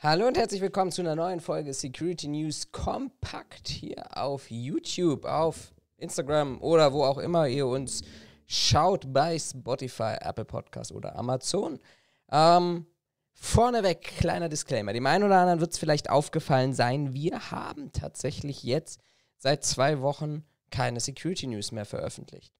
Hallo und herzlich willkommen zu einer neuen Folge Security News Kompakt hier auf YouTube, auf Instagram oder wo auch immer ihr uns schaut bei Spotify, Apple Podcast oder Amazon. Ähm, vorneweg kleiner Disclaimer. Dem einen oder anderen wird es vielleicht aufgefallen sein, wir haben tatsächlich jetzt seit zwei Wochen keine Security News mehr veröffentlicht.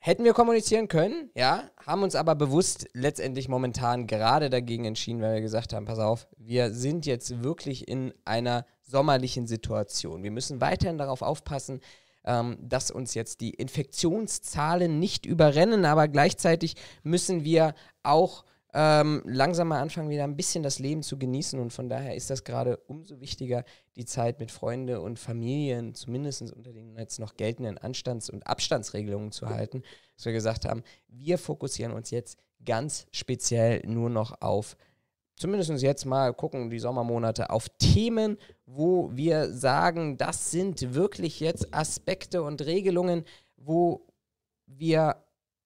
Hätten wir kommunizieren können, ja, haben uns aber bewusst letztendlich momentan gerade dagegen entschieden, weil wir gesagt haben, pass auf, wir sind jetzt wirklich in einer sommerlichen Situation. Wir müssen weiterhin darauf aufpassen, ähm, dass uns jetzt die Infektionszahlen nicht überrennen, aber gleichzeitig müssen wir auch ähm, langsam mal anfangen, wieder ein bisschen das Leben zu genießen. Und von daher ist das gerade umso wichtiger, die Zeit mit Freunden und Familien, zumindest unter den jetzt noch geltenden Anstands- und Abstandsregelungen zu halten. Dass wir gesagt haben, wir fokussieren uns jetzt ganz speziell nur noch auf zumindest jetzt mal gucken, die Sommermonate, auf Themen, wo wir sagen, das sind wirklich jetzt Aspekte und Regelungen, wo wir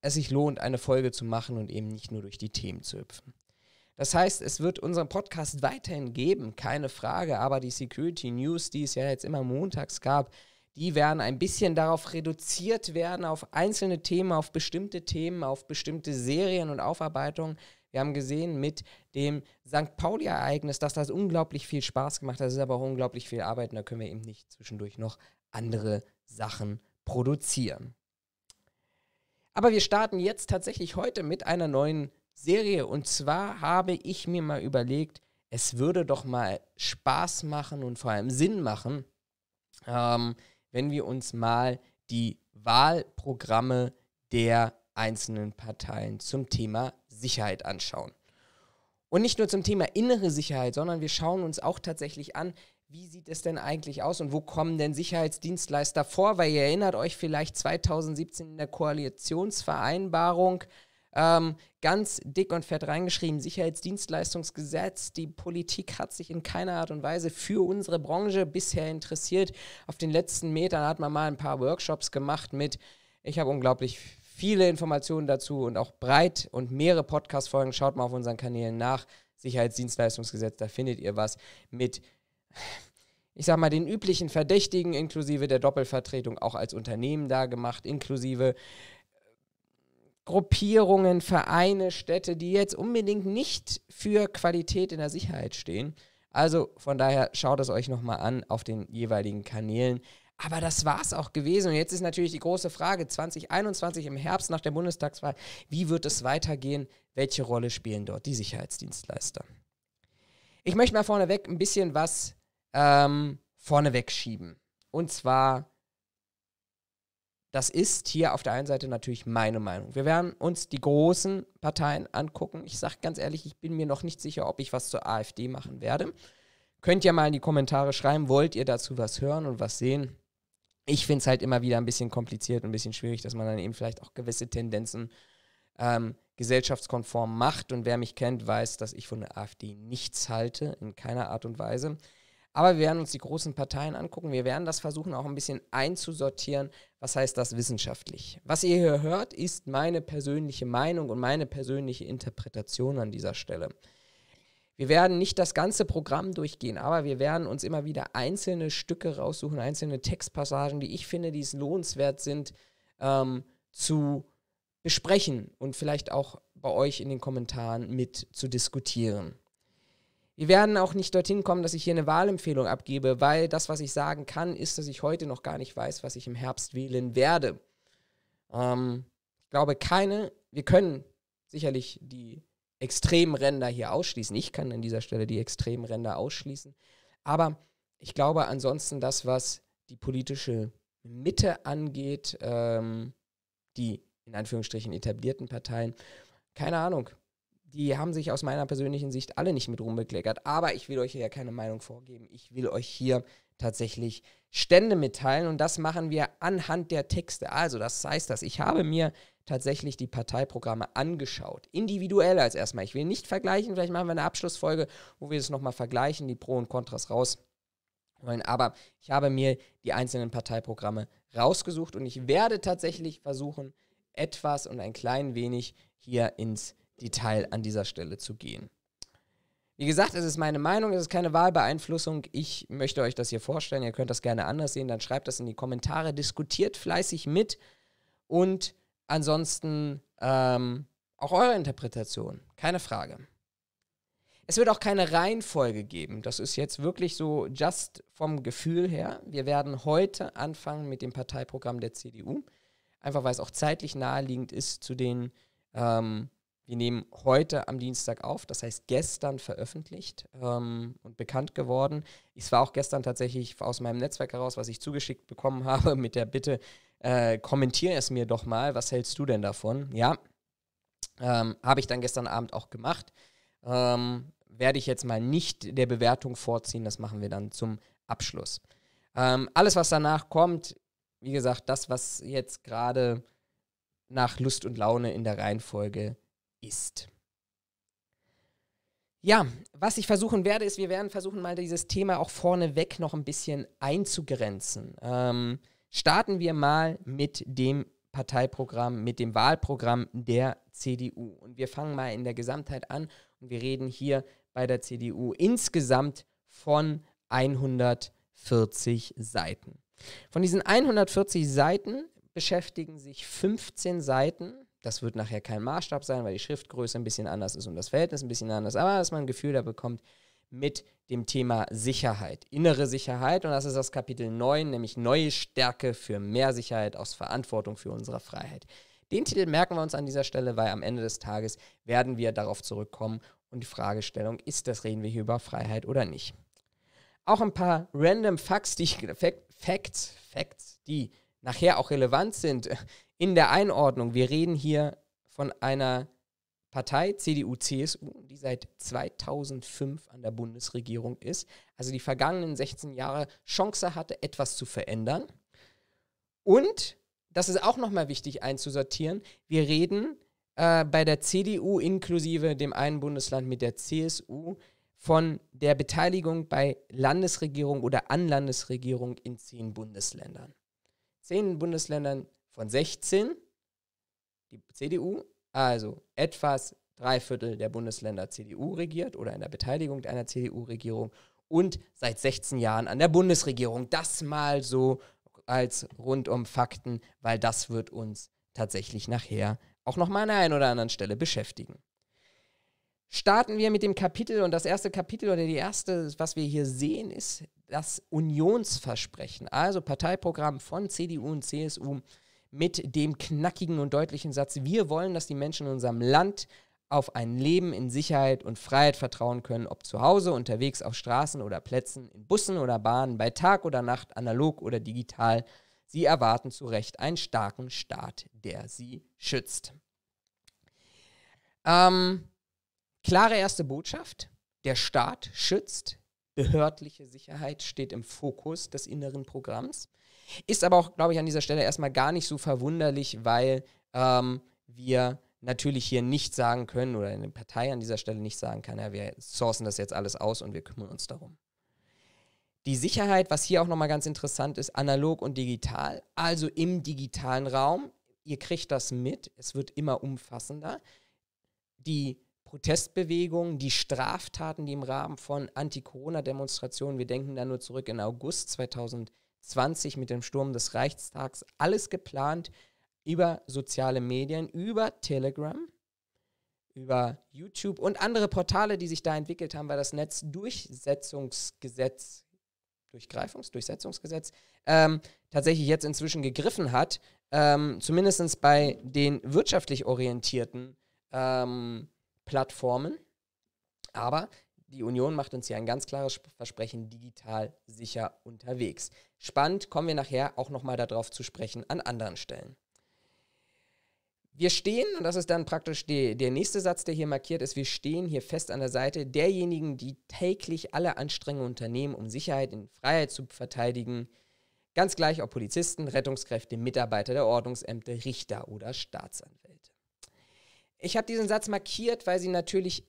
es sich lohnt, eine Folge zu machen und eben nicht nur durch die Themen zu hüpfen. Das heißt, es wird unseren Podcast weiterhin geben, keine Frage, aber die Security News, die es ja jetzt immer montags gab, die werden ein bisschen darauf reduziert werden, auf einzelne Themen, auf bestimmte Themen, auf bestimmte Serien und Aufarbeitungen. Wir haben gesehen mit dem St. Pauli-Ereignis, dass das unglaublich viel Spaß gemacht hat. Das ist aber auch unglaublich viel Arbeit und da können wir eben nicht zwischendurch noch andere Sachen produzieren. Aber wir starten jetzt tatsächlich heute mit einer neuen Serie. Und zwar habe ich mir mal überlegt, es würde doch mal Spaß machen und vor allem Sinn machen, ähm, wenn wir uns mal die Wahlprogramme der einzelnen Parteien zum Thema Sicherheit anschauen. Und nicht nur zum Thema innere Sicherheit, sondern wir schauen uns auch tatsächlich an, wie sieht es denn eigentlich aus und wo kommen denn Sicherheitsdienstleister vor? Weil ihr erinnert euch vielleicht 2017 in der Koalitionsvereinbarung ähm, ganz dick und fett reingeschrieben, Sicherheitsdienstleistungsgesetz. Die Politik hat sich in keiner Art und Weise für unsere Branche bisher interessiert. Auf den letzten Metern hat man mal ein paar Workshops gemacht mit, ich habe unglaublich viele Informationen dazu und auch breit und mehrere Podcast-Folgen. Schaut mal auf unseren Kanälen nach. Sicherheitsdienstleistungsgesetz, da findet ihr was mit ich sag mal, den üblichen Verdächtigen inklusive der Doppelvertretung auch als Unternehmen da gemacht, inklusive Gruppierungen, Vereine, Städte, die jetzt unbedingt nicht für Qualität in der Sicherheit stehen. Also von daher schaut es euch nochmal an auf den jeweiligen Kanälen. Aber das war es auch gewesen. Und jetzt ist natürlich die große Frage, 2021 im Herbst nach der Bundestagswahl, wie wird es weitergehen? Welche Rolle spielen dort die Sicherheitsdienstleister? Ich möchte mal vorneweg ein bisschen was ähm, vorne wegschieben. Und zwar, das ist hier auf der einen Seite natürlich meine Meinung. Wir werden uns die großen Parteien angucken. Ich sage ganz ehrlich, ich bin mir noch nicht sicher, ob ich was zur AfD machen werde. Könnt ihr mal in die Kommentare schreiben, wollt ihr dazu was hören und was sehen? Ich finde es halt immer wieder ein bisschen kompliziert und ein bisschen schwierig, dass man dann eben vielleicht auch gewisse Tendenzen ähm, gesellschaftskonform macht. Und wer mich kennt, weiß, dass ich von der AfD nichts halte, in keiner Art und Weise. Aber wir werden uns die großen Parteien angucken. Wir werden das versuchen, auch ein bisschen einzusortieren. Was heißt das wissenschaftlich? Was ihr hier hört, ist meine persönliche Meinung und meine persönliche Interpretation an dieser Stelle. Wir werden nicht das ganze Programm durchgehen, aber wir werden uns immer wieder einzelne Stücke raussuchen, einzelne Textpassagen, die ich finde, die es lohnenswert sind, ähm, zu besprechen und vielleicht auch bei euch in den Kommentaren mit zu diskutieren. Wir werden auch nicht dorthin kommen, dass ich hier eine Wahlempfehlung abgebe, weil das, was ich sagen kann, ist, dass ich heute noch gar nicht weiß, was ich im Herbst wählen werde. Ähm, ich glaube, keine, wir können sicherlich die extremen Ränder hier ausschließen. Ich kann an dieser Stelle die extremen Ränder ausschließen. Aber ich glaube ansonsten, das, was die politische Mitte angeht, ähm, die in Anführungsstrichen etablierten Parteien, keine Ahnung die haben sich aus meiner persönlichen Sicht alle nicht mit rumbekleckert. Aber ich will euch hier ja keine Meinung vorgeben. Ich will euch hier tatsächlich Stände mitteilen und das machen wir anhand der Texte. Also das heißt, dass ich habe mir tatsächlich die Parteiprogramme angeschaut, individuell als erstmal. Ich will nicht vergleichen, vielleicht machen wir eine Abschlussfolge, wo wir das nochmal vergleichen, die Pro und Kontras raus wollen. Aber ich habe mir die einzelnen Parteiprogramme rausgesucht und ich werde tatsächlich versuchen, etwas und ein klein wenig hier ins Detail an dieser Stelle zu gehen. Wie gesagt, es ist meine Meinung, es ist keine Wahlbeeinflussung. Ich möchte euch das hier vorstellen. Ihr könnt das gerne anders sehen. Dann schreibt das in die Kommentare, diskutiert fleißig mit und ansonsten ähm, auch eure Interpretation. Keine Frage. Es wird auch keine Reihenfolge geben. Das ist jetzt wirklich so just vom Gefühl her. Wir werden heute anfangen mit dem Parteiprogramm der CDU. Einfach weil es auch zeitlich naheliegend ist zu den ähm, wir nehmen heute am Dienstag auf, das heißt gestern veröffentlicht ähm, und bekannt geworden. Es war auch gestern tatsächlich aus meinem Netzwerk heraus, was ich zugeschickt bekommen habe, mit der Bitte, äh, kommentiere es mir doch mal, was hältst du denn davon? Ja, ähm, habe ich dann gestern Abend auch gemacht. Ähm, werde ich jetzt mal nicht der Bewertung vorziehen, das machen wir dann zum Abschluss. Ähm, alles, was danach kommt, wie gesagt, das, was jetzt gerade nach Lust und Laune in der Reihenfolge ist. Ja, was ich versuchen werde, ist, wir werden versuchen, mal dieses Thema auch vorneweg noch ein bisschen einzugrenzen. Ähm, starten wir mal mit dem Parteiprogramm, mit dem Wahlprogramm der CDU. Und wir fangen mal in der Gesamtheit an und wir reden hier bei der CDU insgesamt von 140 Seiten. Von diesen 140 Seiten beschäftigen sich 15 Seiten das wird nachher kein Maßstab sein, weil die Schriftgröße ein bisschen anders ist und das Verhältnis ein bisschen anders, aber dass man ein Gefühl da bekommt mit dem Thema Sicherheit, innere Sicherheit und das ist das Kapitel 9, nämlich neue Stärke für mehr Sicherheit aus Verantwortung für unsere Freiheit. Den Titel merken wir uns an dieser Stelle, weil am Ende des Tages werden wir darauf zurückkommen und die Fragestellung ist, das reden wir hier über Freiheit oder nicht. Auch ein paar random Facts, die Facts, Facts, die nachher auch relevant sind in der Einordnung, wir reden hier von einer Partei CDU, CSU, die seit 2005 an der Bundesregierung ist, also die vergangenen 16 Jahre Chance hatte, etwas zu verändern. Und, das ist auch nochmal wichtig einzusortieren, wir reden äh, bei der CDU inklusive dem einen Bundesland mit der CSU von der Beteiligung bei Landesregierung oder an Landesregierung in zehn Bundesländern. Zehn Bundesländern von 16, die CDU, also etwas drei Viertel der Bundesländer CDU regiert oder in der Beteiligung einer CDU-Regierung und seit 16 Jahren an der Bundesregierung. Das mal so als rundum Fakten, weil das wird uns tatsächlich nachher auch nochmal an der einen oder anderen Stelle beschäftigen. Starten wir mit dem Kapitel und das erste Kapitel oder die erste, was wir hier sehen, ist das Unionsversprechen, also Parteiprogramm von CDU und CSU mit dem knackigen und deutlichen Satz, wir wollen, dass die Menschen in unserem Land auf ein Leben in Sicherheit und Freiheit vertrauen können, ob zu Hause, unterwegs, auf Straßen oder Plätzen, in Bussen oder Bahnen, bei Tag oder Nacht, analog oder digital. Sie erwarten zu Recht einen starken Staat, der sie schützt. Ähm, klare erste Botschaft. Der Staat schützt. Behördliche Sicherheit steht im Fokus des inneren Programms. Ist aber auch, glaube ich, an dieser Stelle erstmal gar nicht so verwunderlich, weil ähm, wir natürlich hier nicht sagen können oder eine Partei an dieser Stelle nicht sagen kann, ja, wir sourcen das jetzt alles aus und wir kümmern uns darum. Die Sicherheit, was hier auch nochmal ganz interessant ist, analog und digital, also im digitalen Raum. Ihr kriegt das mit, es wird immer umfassender. Die Protestbewegungen, die Straftaten, die im Rahmen von Anti-Corona-Demonstrationen, wir denken da nur zurück in August 2020, 20 mit dem Sturm des Reichstags, alles geplant über soziale Medien, über Telegram, über YouTube und andere Portale, die sich da entwickelt haben, weil das Netzdurchsetzungsgesetz, Durchgreifungs, ähm, tatsächlich jetzt inzwischen gegriffen hat, ähm, zumindest bei den wirtschaftlich orientierten ähm, Plattformen. Aber die Union macht uns hier ein ganz klares Versprechen, digital sicher unterwegs. Spannend, kommen wir nachher auch nochmal darauf zu sprechen an anderen Stellen. Wir stehen, und das ist dann praktisch die, der nächste Satz, der hier markiert ist, wir stehen hier fest an der Seite derjenigen, die täglich alle Anstrengungen unternehmen, um Sicherheit in Freiheit zu verteidigen. Ganz gleich ob Polizisten, Rettungskräfte, Mitarbeiter der Ordnungsämter, Richter oder Staatsanwälte. Ich habe diesen Satz markiert, weil sie natürlich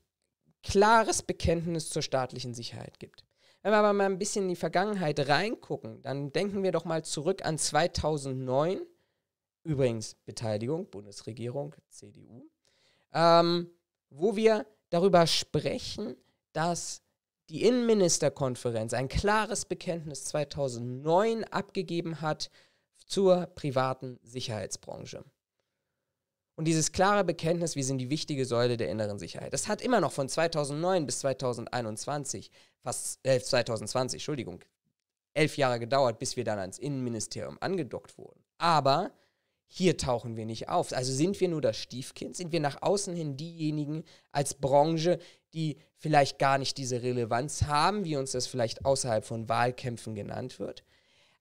klares Bekenntnis zur staatlichen Sicherheit gibt. Wenn wir aber mal ein bisschen in die Vergangenheit reingucken, dann denken wir doch mal zurück an 2009. Übrigens Beteiligung, Bundesregierung, CDU. Ähm, wo wir darüber sprechen, dass die Innenministerkonferenz ein klares Bekenntnis 2009 abgegeben hat zur privaten Sicherheitsbranche. Und dieses klare Bekenntnis, wir sind die wichtige Säule der inneren Sicherheit. Das hat immer noch von 2009 bis 2021, fast äh, 2020, Entschuldigung, elf Jahre gedauert, bis wir dann ans Innenministerium angedockt wurden. Aber hier tauchen wir nicht auf. Also sind wir nur das Stiefkind? Sind wir nach außen hin diejenigen als Branche, die vielleicht gar nicht diese Relevanz haben, wie uns das vielleicht außerhalb von Wahlkämpfen genannt wird?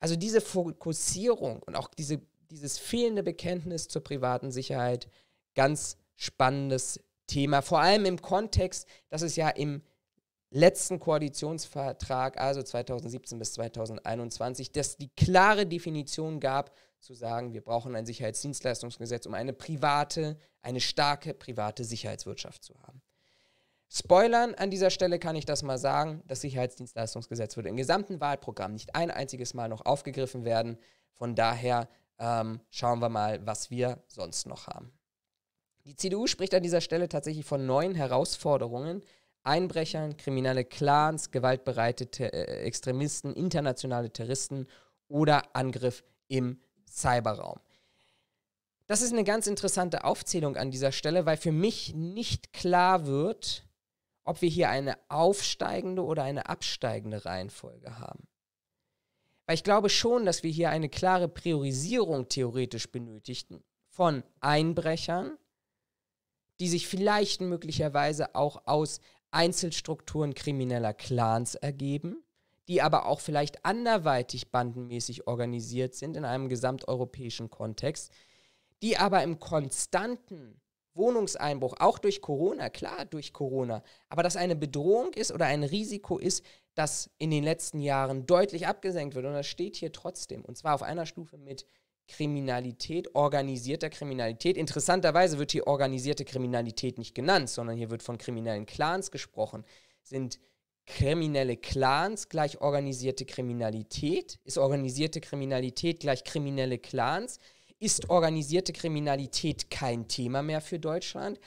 Also diese Fokussierung und auch diese dieses fehlende Bekenntnis zur privaten Sicherheit ganz spannendes Thema. Vor allem im Kontext, dass es ja im letzten Koalitionsvertrag, also 2017 bis 2021, dass die klare Definition gab, zu sagen, wir brauchen ein Sicherheitsdienstleistungsgesetz, um eine private, eine starke private Sicherheitswirtschaft zu haben. Spoilern, an dieser Stelle kann ich das mal sagen, das Sicherheitsdienstleistungsgesetz würde im gesamten Wahlprogramm nicht ein einziges Mal noch aufgegriffen werden. Von daher ähm, schauen wir mal, was wir sonst noch haben. Die CDU spricht an dieser Stelle tatsächlich von neuen Herausforderungen. Einbrechern, kriminelle Clans, gewaltbereite Ter äh, äh, Extremisten, internationale Terroristen oder Angriff im Cyberraum. Das ist eine ganz interessante Aufzählung an dieser Stelle, weil für mich nicht klar wird, ob wir hier eine aufsteigende oder eine absteigende Reihenfolge haben. Weil ich glaube schon, dass wir hier eine klare Priorisierung theoretisch benötigten von Einbrechern, die sich vielleicht möglicherweise auch aus Einzelstrukturen krimineller Clans ergeben, die aber auch vielleicht anderweitig bandenmäßig organisiert sind in einem gesamteuropäischen Kontext, die aber im konstanten Wohnungseinbruch, auch durch Corona, klar, durch Corona, aber dass eine Bedrohung ist oder ein Risiko ist, das in den letzten Jahren deutlich abgesenkt wird. Und das steht hier trotzdem. Und zwar auf einer Stufe mit Kriminalität, organisierter Kriminalität. Interessanterweise wird hier organisierte Kriminalität nicht genannt, sondern hier wird von kriminellen Clans gesprochen. Sind kriminelle Clans gleich organisierte Kriminalität? Ist organisierte Kriminalität gleich kriminelle Clans? ist organisierte Kriminalität kein Thema mehr für Deutschland.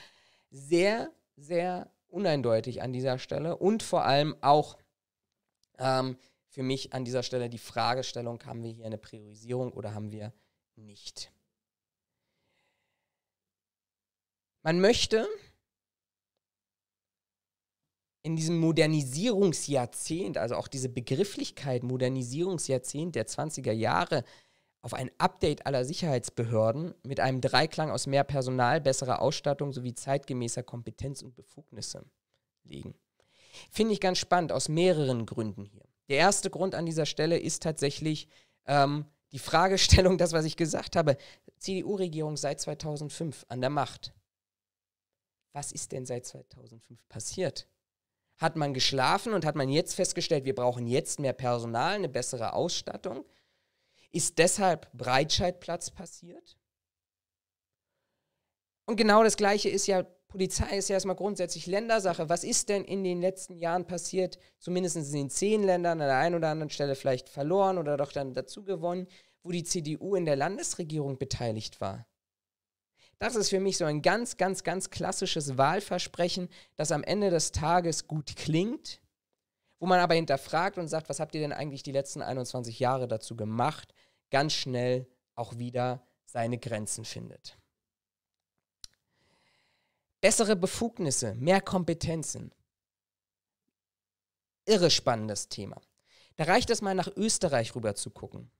Sehr, sehr uneindeutig an dieser Stelle und vor allem auch ähm, für mich an dieser Stelle die Fragestellung, haben wir hier eine Priorisierung oder haben wir nicht? Man möchte in diesem Modernisierungsjahrzehnt, also auch diese Begrifflichkeit Modernisierungsjahrzehnt der 20er Jahre, auf ein Update aller Sicherheitsbehörden mit einem Dreiklang aus mehr Personal, besserer Ausstattung sowie zeitgemäßer Kompetenz und Befugnisse legen. Finde ich ganz spannend aus mehreren Gründen hier. Der erste Grund an dieser Stelle ist tatsächlich ähm, die Fragestellung, das, was ich gesagt habe. CDU-Regierung seit 2005 an der Macht. Was ist denn seit 2005 passiert? Hat man geschlafen und hat man jetzt festgestellt, wir brauchen jetzt mehr Personal, eine bessere Ausstattung? Ist deshalb Breitscheidplatz passiert? Und genau das Gleiche ist ja, Polizei ist ja erstmal grundsätzlich Ländersache. Was ist denn in den letzten Jahren passiert? Zumindest in den zehn Ländern an der einen oder anderen Stelle vielleicht verloren oder doch dann dazu gewonnen, wo die CDU in der Landesregierung beteiligt war. Das ist für mich so ein ganz, ganz, ganz klassisches Wahlversprechen, das am Ende des Tages gut klingt, wo man aber hinterfragt und sagt, was habt ihr denn eigentlich die letzten 21 Jahre dazu gemacht, ganz schnell auch wieder seine Grenzen findet. Bessere Befugnisse, mehr Kompetenzen. Irre spannendes Thema. Da reicht es mal nach Österreich rüber zu gucken.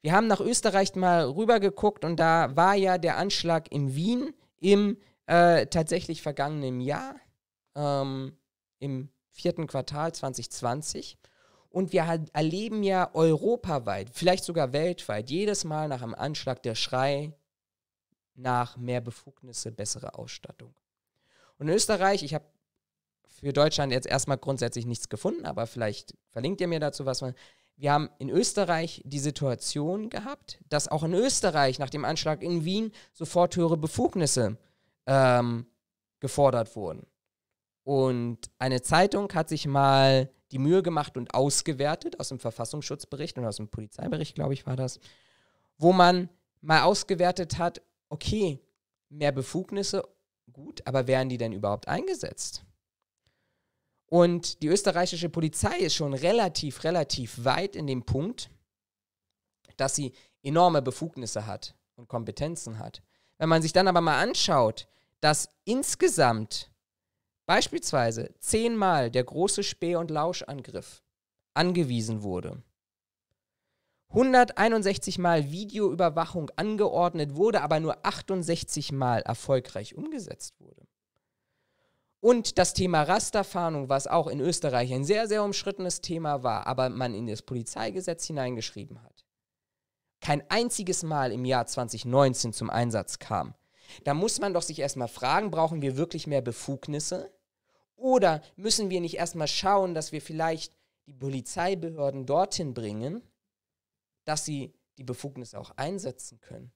Wir haben nach Österreich mal rüber geguckt und da war ja der Anschlag in Wien im äh, tatsächlich vergangenen Jahr, ähm, im vierten Quartal 2020. Und wir erleben ja europaweit, vielleicht sogar weltweit, jedes Mal nach einem Anschlag der Schrei nach mehr Befugnisse, bessere Ausstattung. Und in Österreich, ich habe für Deutschland jetzt erstmal grundsätzlich nichts gefunden, aber vielleicht verlinkt ihr mir dazu was. Wir haben in Österreich die Situation gehabt, dass auch in Österreich nach dem Anschlag in Wien sofort höhere Befugnisse ähm, gefordert wurden. Und eine Zeitung hat sich mal die Mühe gemacht und ausgewertet aus dem Verfassungsschutzbericht und aus dem Polizeibericht, glaube ich, war das, wo man mal ausgewertet hat, okay, mehr Befugnisse, gut, aber werden die denn überhaupt eingesetzt? Und die österreichische Polizei ist schon relativ, relativ weit in dem Punkt, dass sie enorme Befugnisse hat und Kompetenzen hat. Wenn man sich dann aber mal anschaut, dass insgesamt beispielsweise zehnmal der große Späh- und Lauschangriff angewiesen wurde, 161 Mal Videoüberwachung angeordnet wurde, aber nur 68 Mal erfolgreich umgesetzt wurde. Und das Thema Rasterfahndung, was auch in Österreich ein sehr, sehr umschrittenes Thema war, aber man in das Polizeigesetz hineingeschrieben hat, kein einziges Mal im Jahr 2019 zum Einsatz kam, da muss man doch sich erstmal fragen, brauchen wir wirklich mehr Befugnisse? Oder müssen wir nicht erstmal schauen, dass wir vielleicht die Polizeibehörden dorthin bringen, dass sie die Befugnisse auch einsetzen können?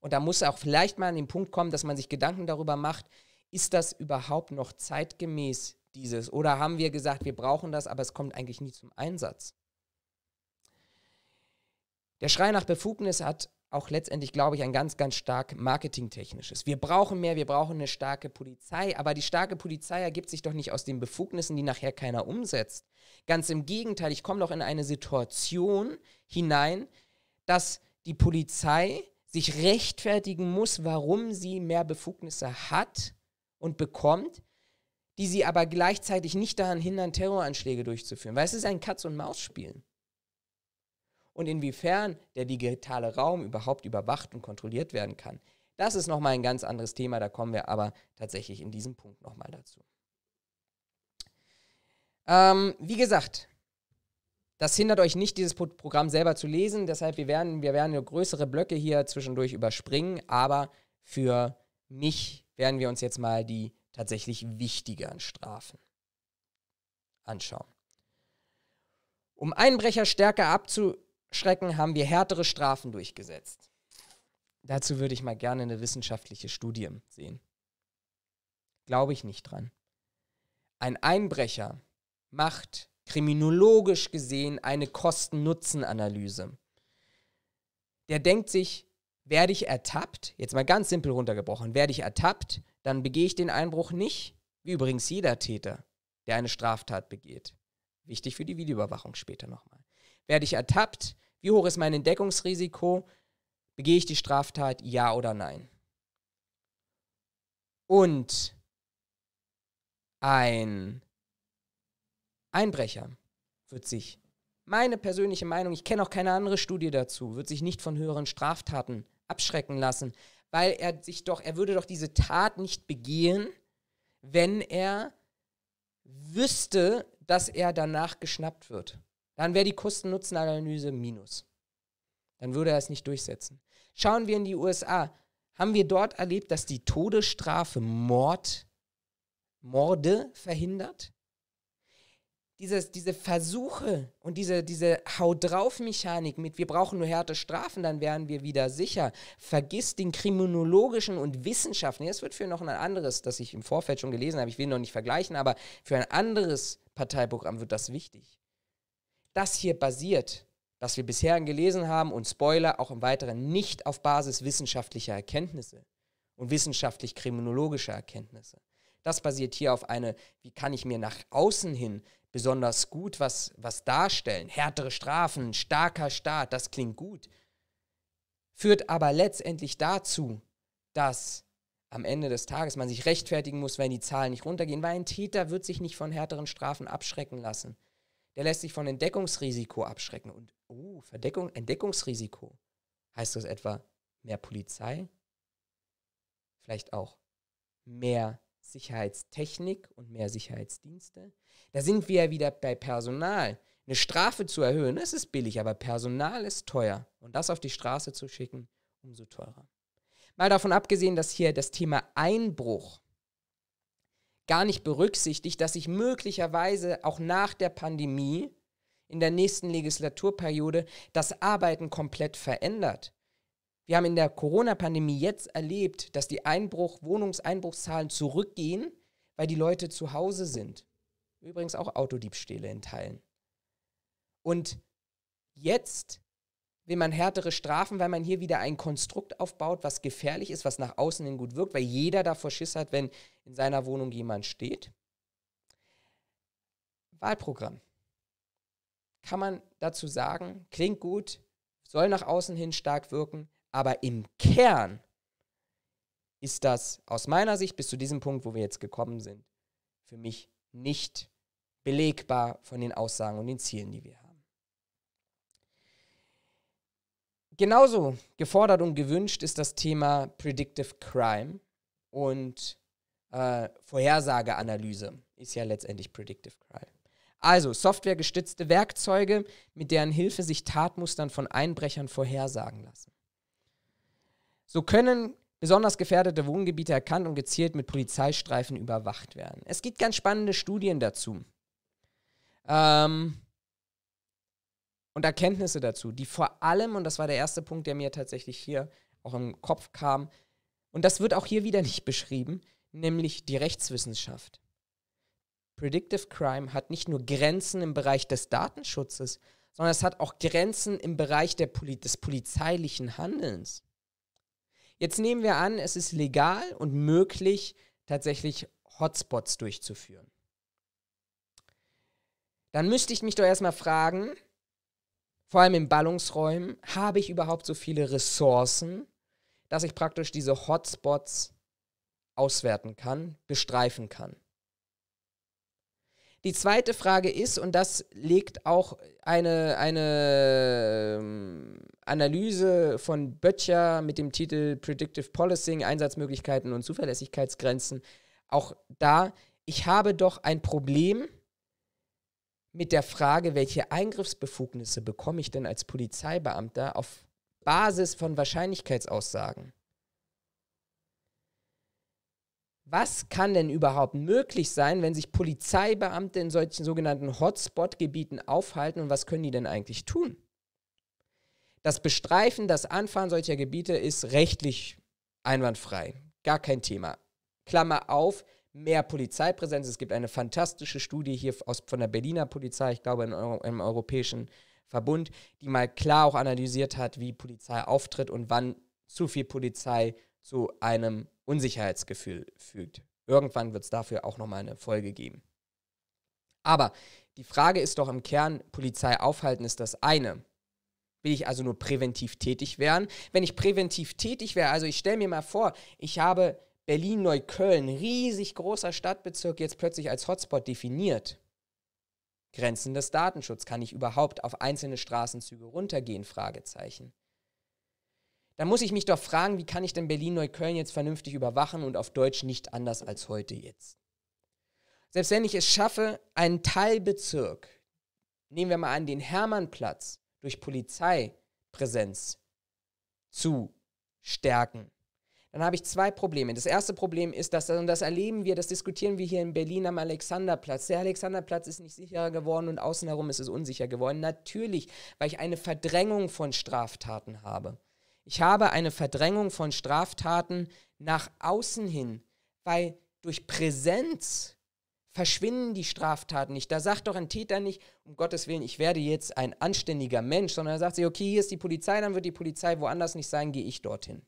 Und da muss auch vielleicht mal an den Punkt kommen, dass man sich Gedanken darüber macht, ist das überhaupt noch zeitgemäß dieses? Oder haben wir gesagt, wir brauchen das, aber es kommt eigentlich nie zum Einsatz? Der Schrei nach Befugnis hat auch letztendlich, glaube ich, ein ganz, ganz stark marketingtechnisches. Wir brauchen mehr, wir brauchen eine starke Polizei, aber die starke Polizei ergibt sich doch nicht aus den Befugnissen, die nachher keiner umsetzt. Ganz im Gegenteil, ich komme doch in eine Situation hinein, dass die Polizei sich rechtfertigen muss, warum sie mehr Befugnisse hat und bekommt, die sie aber gleichzeitig nicht daran hindern, Terroranschläge durchzuführen. Weil es ist ein Katz-und-Maus-Spiel und inwiefern der digitale Raum überhaupt überwacht und kontrolliert werden kann. Das ist nochmal ein ganz anderes Thema, da kommen wir aber tatsächlich in diesem Punkt nochmal dazu. Ähm, wie gesagt, das hindert euch nicht, dieses Programm selber zu lesen, deshalb wir werden wir werden größere Blöcke hier zwischendurch überspringen, aber für mich werden wir uns jetzt mal die tatsächlich wichtigeren Strafen anschauen. Um Einbrecher stärker abzu Schrecken haben wir härtere Strafen durchgesetzt. Dazu würde ich mal gerne eine wissenschaftliche Studie sehen. Glaube ich nicht dran. Ein Einbrecher macht kriminologisch gesehen eine Kosten-Nutzen-Analyse. Der denkt sich, werde ich ertappt, jetzt mal ganz simpel runtergebrochen, werde ich ertappt, dann begehe ich den Einbruch nicht, wie übrigens jeder Täter, der eine Straftat begeht. Wichtig für die Videoüberwachung später nochmal. Werde ich ertappt? Wie hoch ist mein Entdeckungsrisiko? Begehe ich die Straftat? Ja oder nein? Und ein Einbrecher wird sich, meine persönliche Meinung, ich kenne auch keine andere Studie dazu, wird sich nicht von höheren Straftaten abschrecken lassen, weil er sich doch, er würde doch diese Tat nicht begehen, wenn er wüsste, dass er danach geschnappt wird dann wäre die Kosten-Nutzen-Analyse minus. Dann würde er es nicht durchsetzen. Schauen wir in die USA. Haben wir dort erlebt, dass die Todesstrafe Mord, Morde verhindert? Dieses, diese Versuche und diese, diese Haut drauf Mechanik mit, wir brauchen nur härte Strafen, dann wären wir wieder sicher. Vergiss den kriminologischen und wissenschaftlichen, Es wird für noch ein anderes, das ich im Vorfeld schon gelesen habe, ich will noch nicht vergleichen, aber für ein anderes Parteiprogramm wird das wichtig das hier basiert, was wir bisher gelesen haben und Spoiler auch im Weiteren nicht auf Basis wissenschaftlicher Erkenntnisse und wissenschaftlich-kriminologischer Erkenntnisse. Das basiert hier auf eine, wie kann ich mir nach außen hin besonders gut was, was darstellen, härtere Strafen, starker Staat, das klingt gut, führt aber letztendlich dazu, dass am Ende des Tages man sich rechtfertigen muss, wenn die Zahlen nicht runtergehen, weil ein Täter wird sich nicht von härteren Strafen abschrecken lassen der lässt sich von Entdeckungsrisiko abschrecken. Und, oh, Verdeckung, Entdeckungsrisiko. Heißt das etwa mehr Polizei? Vielleicht auch mehr Sicherheitstechnik und mehr Sicherheitsdienste? Da sind wir ja wieder bei Personal. Eine Strafe zu erhöhen, das ist billig, aber Personal ist teuer. Und das auf die Straße zu schicken, umso teurer. Mal davon abgesehen, dass hier das Thema Einbruch gar nicht berücksichtigt, dass sich möglicherweise auch nach der Pandemie in der nächsten Legislaturperiode das Arbeiten komplett verändert. Wir haben in der Corona-Pandemie jetzt erlebt, dass die Einbruch, Wohnungseinbruchszahlen zurückgehen, weil die Leute zu Hause sind. Übrigens auch Autodiebstähle in Teilen. Und jetzt will man härtere Strafen, weil man hier wieder ein Konstrukt aufbaut, was gefährlich ist, was nach außen hin gut wirkt, weil jeder davor Schiss hat, wenn in seiner Wohnung jemand steht. Wahlprogramm. Kann man dazu sagen, klingt gut, soll nach außen hin stark wirken, aber im Kern ist das aus meiner Sicht bis zu diesem Punkt, wo wir jetzt gekommen sind, für mich nicht belegbar von den Aussagen und den Zielen, die wir haben. Genauso gefordert und gewünscht ist das Thema Predictive Crime und äh, Vorhersageanalyse ist ja letztendlich Predictive Crime. Also softwaregestützte Werkzeuge, mit deren Hilfe sich Tatmustern von Einbrechern vorhersagen lassen. So können besonders gefährdete Wohngebiete erkannt und gezielt mit Polizeistreifen überwacht werden. Es gibt ganz spannende Studien dazu. Ähm, und Erkenntnisse dazu, die vor allem, und das war der erste Punkt, der mir tatsächlich hier auch im Kopf kam, und das wird auch hier wieder nicht beschrieben, nämlich die Rechtswissenschaft. Predictive Crime hat nicht nur Grenzen im Bereich des Datenschutzes, sondern es hat auch Grenzen im Bereich Poli des polizeilichen Handelns. Jetzt nehmen wir an, es ist legal und möglich, tatsächlich Hotspots durchzuführen. Dann müsste ich mich doch erstmal fragen, vor allem in Ballungsräumen, habe ich überhaupt so viele Ressourcen, dass ich praktisch diese Hotspots auswerten kann, bestreifen kann. Die zweite Frage ist, und das legt auch eine, eine ähm, Analyse von Böttcher mit dem Titel Predictive Policing, Einsatzmöglichkeiten und Zuverlässigkeitsgrenzen, auch da, ich habe doch ein Problem, mit der Frage, welche Eingriffsbefugnisse bekomme ich denn als Polizeibeamter auf Basis von Wahrscheinlichkeitsaussagen? Was kann denn überhaupt möglich sein, wenn sich Polizeibeamte in solchen sogenannten Hotspot-Gebieten aufhalten und was können die denn eigentlich tun? Das Bestreifen, das Anfahren solcher Gebiete ist rechtlich einwandfrei. Gar kein Thema. Klammer auf, mehr Polizeipräsenz. Es gibt eine fantastische Studie hier aus, von der Berliner Polizei, ich glaube, in Euro, im europäischen Verbund, die mal klar auch analysiert hat, wie Polizei auftritt und wann zu viel Polizei zu einem Unsicherheitsgefühl fügt. Irgendwann wird es dafür auch nochmal eine Folge geben. Aber die Frage ist doch im Kern, Polizei aufhalten ist das eine. Will ich also nur präventiv tätig werden? Wenn ich präventiv tätig wäre, also ich stelle mir mal vor, ich habe Berlin-Neukölln, riesig großer Stadtbezirk, jetzt plötzlich als Hotspot definiert? Grenzen des Datenschutzes. Kann ich überhaupt auf einzelne Straßenzüge runtergehen? Fragezeichen. Da muss ich mich doch fragen, wie kann ich denn Berlin-Neukölln jetzt vernünftig überwachen und auf Deutsch nicht anders als heute jetzt? Selbst wenn ich es schaffe, einen Teilbezirk, nehmen wir mal an den Hermannplatz, durch Polizeipräsenz zu stärken, dann habe ich zwei Probleme. Das erste Problem ist, dass, und das erleben wir, das diskutieren wir hier in Berlin am Alexanderplatz. Der Alexanderplatz ist nicht sicherer geworden und außen herum ist es unsicher geworden. Natürlich, weil ich eine Verdrängung von Straftaten habe. Ich habe eine Verdrängung von Straftaten nach außen hin, weil durch Präsenz verschwinden die Straftaten nicht. Da sagt doch ein Täter nicht, um Gottes Willen, ich werde jetzt ein anständiger Mensch, sondern er sagt sich, okay, hier ist die Polizei, dann wird die Polizei woanders nicht sein, gehe ich dorthin.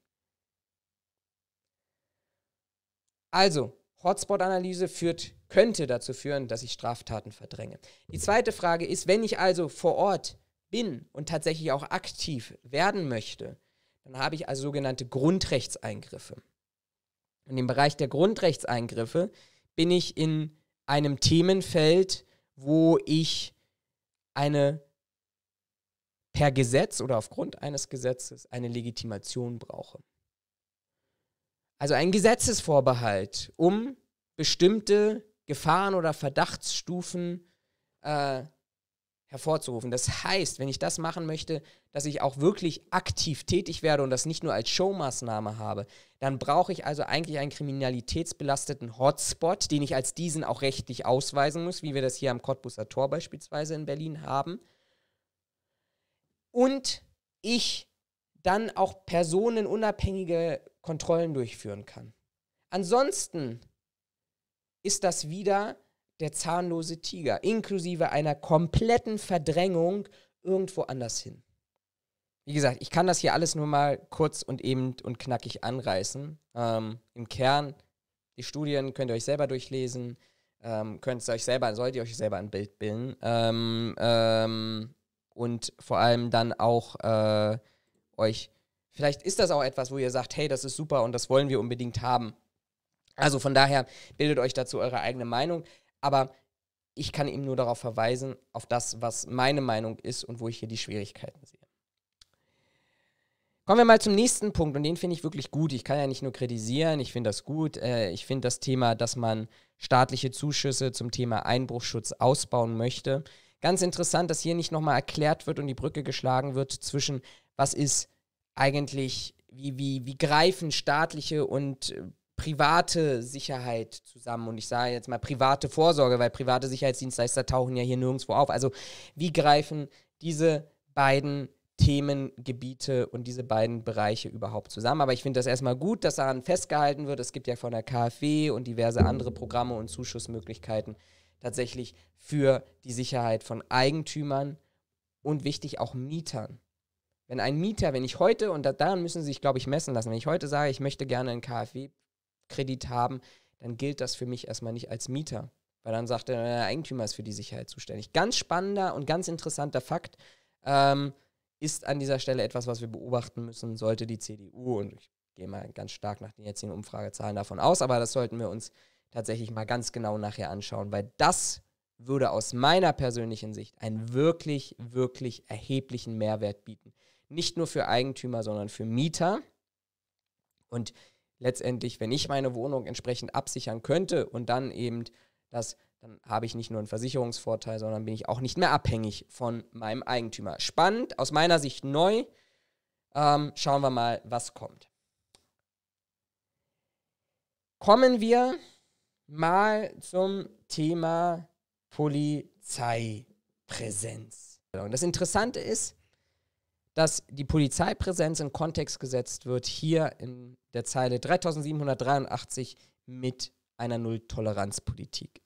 Also, Hotspot-Analyse führt, könnte dazu führen, dass ich Straftaten verdränge. Die zweite Frage ist, wenn ich also vor Ort bin und tatsächlich auch aktiv werden möchte, dann habe ich also sogenannte Grundrechtseingriffe. Und im Bereich der Grundrechtseingriffe bin ich in einem Themenfeld, wo ich eine per Gesetz oder aufgrund eines Gesetzes eine Legitimation brauche also ein Gesetzesvorbehalt, um bestimmte Gefahren oder Verdachtsstufen äh, hervorzurufen. Das heißt, wenn ich das machen möchte, dass ich auch wirklich aktiv tätig werde und das nicht nur als Showmaßnahme habe, dann brauche ich also eigentlich einen kriminalitätsbelasteten Hotspot, den ich als diesen auch rechtlich ausweisen muss, wie wir das hier am Cottbuser Tor beispielsweise in Berlin haben. Und ich dann auch personenunabhängige Kontrollen durchführen kann. Ansonsten ist das wieder der zahnlose Tiger, inklusive einer kompletten Verdrängung irgendwo anders hin. Wie gesagt, ich kann das hier alles nur mal kurz und eben und knackig anreißen. Ähm, Im Kern, die Studien könnt ihr euch selber durchlesen, ähm, könnt ihr euch selber, solltet ihr euch selber ein Bild bilden. Ähm, ähm und vor allem dann auch äh, euch Vielleicht ist das auch etwas, wo ihr sagt, hey, das ist super und das wollen wir unbedingt haben. Also von daher bildet euch dazu eure eigene Meinung. Aber ich kann eben nur darauf verweisen, auf das, was meine Meinung ist und wo ich hier die Schwierigkeiten sehe. Kommen wir mal zum nächsten Punkt und den finde ich wirklich gut. Ich kann ja nicht nur kritisieren, ich finde das gut. Äh, ich finde das Thema, dass man staatliche Zuschüsse zum Thema Einbruchschutz ausbauen möchte. Ganz interessant, dass hier nicht nochmal erklärt wird und die Brücke geschlagen wird zwischen, was ist eigentlich, wie, wie, wie greifen staatliche und äh, private Sicherheit zusammen. Und ich sage jetzt mal private Vorsorge, weil private Sicherheitsdienstleister tauchen ja hier nirgendwo auf. Also wie greifen diese beiden Themengebiete und diese beiden Bereiche überhaupt zusammen. Aber ich finde das erstmal gut, dass daran festgehalten wird. Es gibt ja von der KfW und diverse andere Programme und Zuschussmöglichkeiten tatsächlich für die Sicherheit von Eigentümern und wichtig auch Mietern. Wenn ein Mieter, wenn ich heute, und daran müssen Sie sich, glaube ich, messen lassen, wenn ich heute sage, ich möchte gerne einen KfW-Kredit haben, dann gilt das für mich erstmal nicht als Mieter. Weil dann sagt der, der Eigentümer ist für die Sicherheit zuständig. Ganz spannender und ganz interessanter Fakt ähm, ist an dieser Stelle etwas, was wir beobachten müssen, sollte die CDU, und ich gehe mal ganz stark nach den jetzigen Umfragezahlen davon aus, aber das sollten wir uns tatsächlich mal ganz genau nachher anschauen, weil das würde aus meiner persönlichen Sicht einen wirklich, wirklich erheblichen Mehrwert bieten nicht nur für Eigentümer, sondern für Mieter. Und letztendlich, wenn ich meine Wohnung entsprechend absichern könnte und dann eben das, dann habe ich nicht nur einen Versicherungsvorteil, sondern bin ich auch nicht mehr abhängig von meinem Eigentümer. Spannend, aus meiner Sicht neu. Ähm, schauen wir mal, was kommt. Kommen wir mal zum Thema Polizeipräsenz. Und das Interessante ist, dass die Polizeipräsenz in Kontext gesetzt wird, hier in der Zeile 3783 mit einer Nulltoleranzpolitik.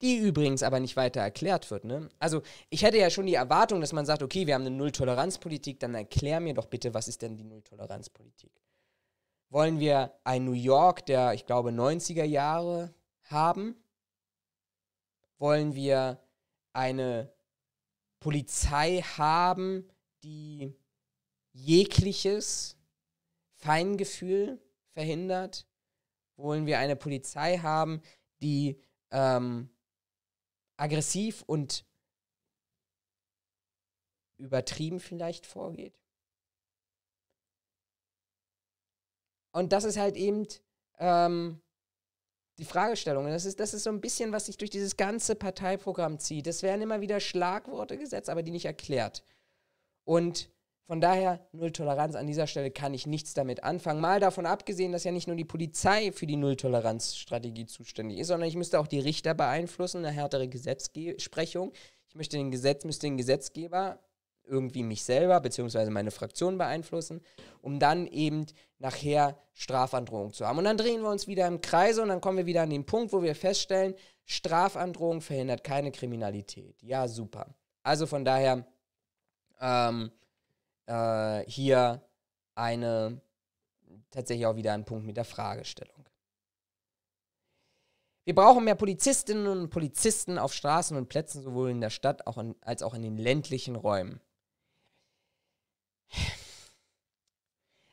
Die übrigens aber nicht weiter erklärt wird. Ne? Also ich hätte ja schon die Erwartung, dass man sagt, okay, wir haben eine Nulltoleranzpolitik, dann erklär mir doch bitte, was ist denn die Nulltoleranzpolitik? Wollen wir ein New York der, ich glaube, 90er Jahre haben? Wollen wir eine Polizei haben, die jegliches Feingefühl verhindert? Wollen wir eine Polizei haben, die ähm, aggressiv und übertrieben vielleicht vorgeht? Und das ist halt eben ähm, die Fragestellung. Das ist, das ist so ein bisschen, was sich durch dieses ganze Parteiprogramm zieht. Es werden immer wieder Schlagworte gesetzt, aber die nicht erklärt. Und von daher Null Toleranz an dieser Stelle kann ich nichts damit anfangen. Mal davon abgesehen, dass ja nicht nur die Polizei für die Null-Toleranz-Strategie zuständig ist, sondern ich müsste auch die Richter beeinflussen, eine härtere Gesetzesprechung. Ich möchte den Gesetz, müsste den Gesetzgeber irgendwie mich selber bzw. meine Fraktion beeinflussen, um dann eben nachher Strafandrohung zu haben. Und dann drehen wir uns wieder im Kreise und dann kommen wir wieder an den Punkt, wo wir feststellen, Strafandrohung verhindert keine Kriminalität. Ja, super. Also von daher ähm, äh, hier eine tatsächlich auch wieder ein Punkt mit der Fragestellung. Wir brauchen mehr Polizistinnen und Polizisten auf Straßen und Plätzen, sowohl in der Stadt auch in, als auch in den ländlichen Räumen.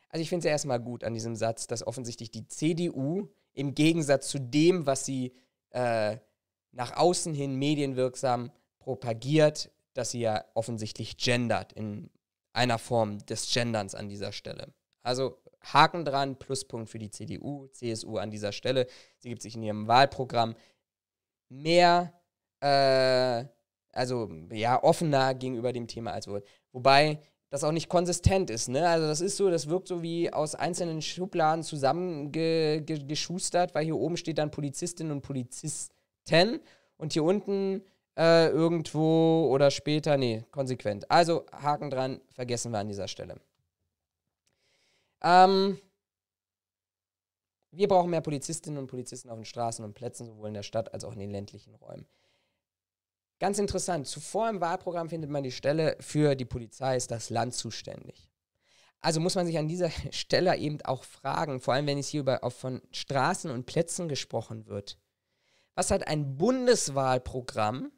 Also ich finde es erstmal gut an diesem Satz, dass offensichtlich die CDU im Gegensatz zu dem, was sie äh, nach außen hin medienwirksam propagiert, dass sie ja offensichtlich gendert in einer Form des Genderns an dieser Stelle. Also Haken dran, Pluspunkt für die CDU, CSU an dieser Stelle. Sie gibt sich in ihrem Wahlprogramm mehr, äh, also ja, offener gegenüber dem Thema als wohl. Wobei das auch nicht konsistent ist, ne? Also das ist so, das wirkt so wie aus einzelnen Schubladen zusammengeschustert, ge weil hier oben steht dann Polizistinnen und Polizisten und hier unten äh, irgendwo oder später. Nee, konsequent. Also Haken dran, vergessen wir an dieser Stelle. Ähm, wir brauchen mehr Polizistinnen und Polizisten auf den Straßen und Plätzen, sowohl in der Stadt als auch in den ländlichen Räumen. Ganz interessant, zuvor im Wahlprogramm findet man die Stelle, für die Polizei ist das Land zuständig. Also muss man sich an dieser Stelle eben auch fragen, vor allem wenn es hier über, auch von Straßen und Plätzen gesprochen wird. Was hat ein Bundeswahlprogramm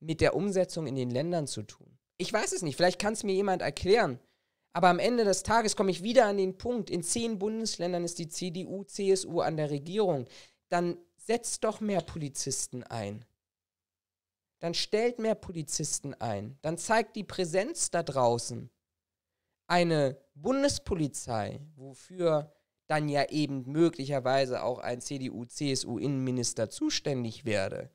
mit der Umsetzung in den Ländern zu tun. Ich weiß es nicht, vielleicht kann es mir jemand erklären. Aber am Ende des Tages komme ich wieder an den Punkt, in zehn Bundesländern ist die CDU, CSU an der Regierung. Dann setzt doch mehr Polizisten ein. Dann stellt mehr Polizisten ein. Dann zeigt die Präsenz da draußen. Eine Bundespolizei, wofür dann ja eben möglicherweise auch ein CDU-CSU-Innenminister zuständig werde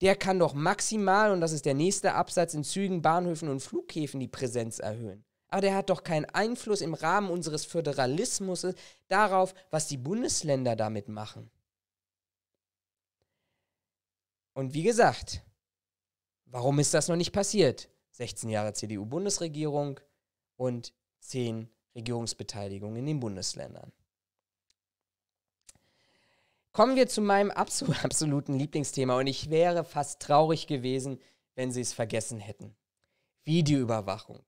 der kann doch maximal, und das ist der nächste Absatz, in Zügen, Bahnhöfen und Flughäfen die Präsenz erhöhen. Aber der hat doch keinen Einfluss im Rahmen unseres Föderalismus darauf, was die Bundesländer damit machen. Und wie gesagt, warum ist das noch nicht passiert? 16 Jahre CDU-Bundesregierung und 10 Regierungsbeteiligungen in den Bundesländern. Kommen wir zu meinem absoluten Lieblingsthema und ich wäre fast traurig gewesen, wenn Sie es vergessen hätten. Videoüberwachung.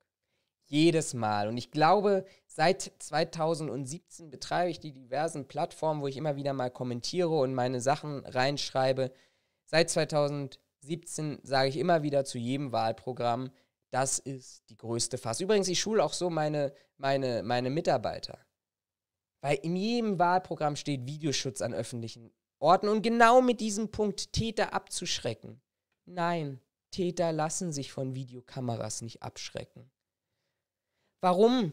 Jedes Mal. Und ich glaube, seit 2017 betreibe ich die diversen Plattformen, wo ich immer wieder mal kommentiere und meine Sachen reinschreibe. Seit 2017 sage ich immer wieder zu jedem Wahlprogramm, das ist die größte Fass. Übrigens, ich schule auch so meine, meine, meine Mitarbeiter. Weil in jedem Wahlprogramm steht Videoschutz an öffentlichen Orten und genau mit diesem Punkt Täter abzuschrecken. Nein, Täter lassen sich von Videokameras nicht abschrecken. Warum?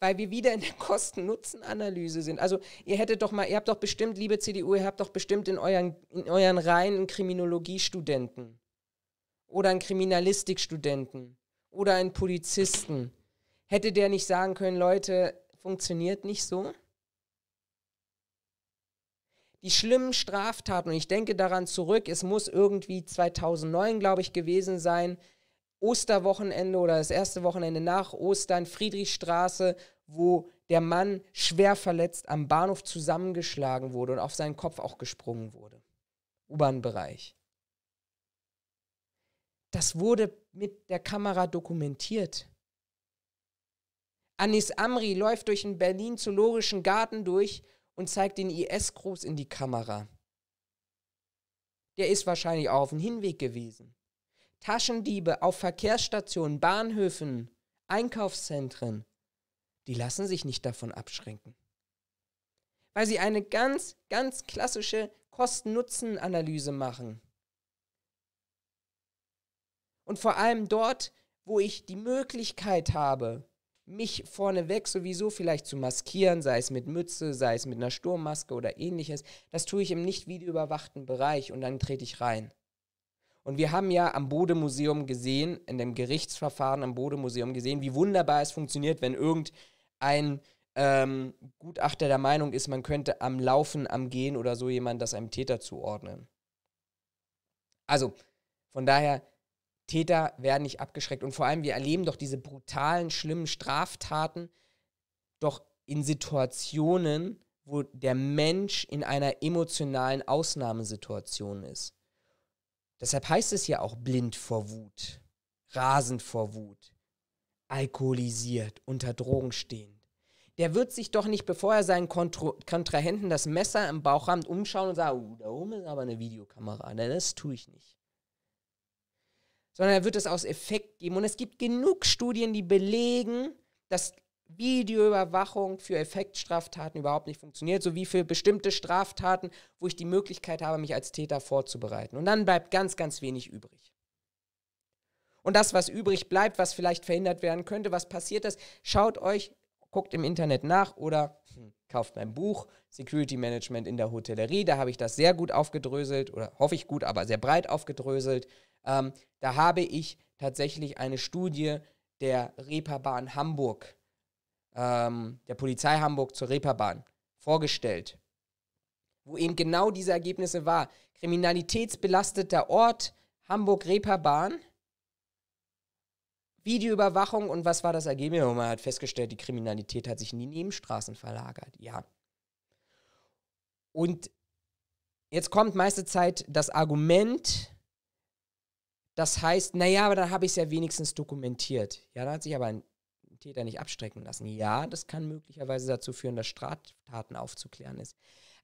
Weil wir wieder in der Kosten-Nutzen-Analyse sind. Also ihr hättet doch mal, ihr habt doch bestimmt, liebe CDU, ihr habt doch bestimmt in euren, in euren Reihen einen Kriminologiestudenten oder einen Kriminalistikstudenten oder einen Polizisten. Hätte der nicht sagen können, Leute, funktioniert nicht so. Die schlimmen Straftaten, und ich denke daran zurück, es muss irgendwie 2009, glaube ich, gewesen sein, Osterwochenende oder das erste Wochenende nach Ostern, Friedrichstraße, wo der Mann schwer verletzt am Bahnhof zusammengeschlagen wurde und auf seinen Kopf auch gesprungen wurde. U-Bahn-Bereich. Das wurde mit der Kamera dokumentiert. Anis Amri läuft durch den Berlin Zoologischen Garten durch und zeigt den IS-Gruß in die Kamera. Der ist wahrscheinlich auch auf dem Hinweg gewesen. Taschendiebe auf Verkehrsstationen, Bahnhöfen, Einkaufszentren, die lassen sich nicht davon abschränken. Weil sie eine ganz, ganz klassische Kosten-Nutzen-Analyse machen. Und vor allem dort, wo ich die Möglichkeit habe, mich vorneweg sowieso vielleicht zu maskieren, sei es mit Mütze, sei es mit einer Sturmmaske oder ähnliches, das tue ich im nicht videoüberwachten Bereich und dann trete ich rein. Und wir haben ja am Bodemuseum gesehen, in dem Gerichtsverfahren am Bodemuseum gesehen, wie wunderbar es funktioniert, wenn irgendein ähm, Gutachter der Meinung ist, man könnte am Laufen, am Gehen oder so jemand das einem Täter zuordnen. Also, von daher, Täter werden nicht abgeschreckt. Und vor allem, wir erleben doch diese brutalen, schlimmen Straftaten doch in Situationen, wo der Mensch in einer emotionalen Ausnahmesituation ist. Deshalb heißt es ja auch blind vor Wut, rasend vor Wut, alkoholisiert, unter Drogen stehend. Der wird sich doch nicht, bevor er seinen Kontra Kontrahenten das Messer im Bauchrahmen umschauen und sagen, oh, da oben ist aber eine Videokamera. Nein, das tue ich nicht sondern er wird es aus Effekt geben. Und es gibt genug Studien, die belegen, dass Videoüberwachung für Effektstraftaten überhaupt nicht funktioniert, sowie für bestimmte Straftaten, wo ich die Möglichkeit habe, mich als Täter vorzubereiten. Und dann bleibt ganz, ganz wenig übrig. Und das, was übrig bleibt, was vielleicht verhindert werden könnte, was passiert ist, schaut euch, guckt im Internet nach oder hm, kauft mein Buch Security Management in der Hotellerie. Da habe ich das sehr gut aufgedröselt oder hoffe ich gut, aber sehr breit aufgedröselt. Ähm, da habe ich tatsächlich eine Studie der Reeperbahn Hamburg, ähm, der Polizei Hamburg zur Reeperbahn vorgestellt, wo eben genau diese Ergebnisse war. Kriminalitätsbelasteter Ort, Hamburg-Reeperbahn, Videoüberwachung und was war das Ergebnis? Man hat festgestellt, die Kriminalität hat sich in die Nebenstraßen verlagert. Ja. Und jetzt kommt meiste Zeit das Argument, das heißt, naja, aber dann habe ich es ja wenigstens dokumentiert. Ja, da hat sich aber ein Täter nicht abstrecken lassen. Ja, das kann möglicherweise dazu führen, dass Straftaten aufzuklären ist.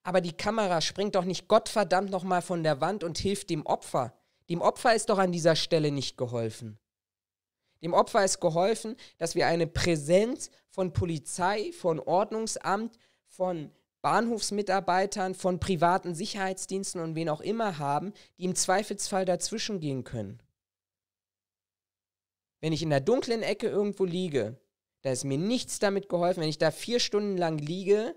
Aber die Kamera springt doch nicht Gottverdammt nochmal von der Wand und hilft dem Opfer. Dem Opfer ist doch an dieser Stelle nicht geholfen. Dem Opfer ist geholfen, dass wir eine Präsenz von Polizei, von Ordnungsamt, von Bahnhofsmitarbeitern, von privaten Sicherheitsdiensten und wen auch immer haben, die im Zweifelsfall dazwischen gehen können. Wenn ich in der dunklen Ecke irgendwo liege, da ist mir nichts damit geholfen, wenn ich da vier Stunden lang liege,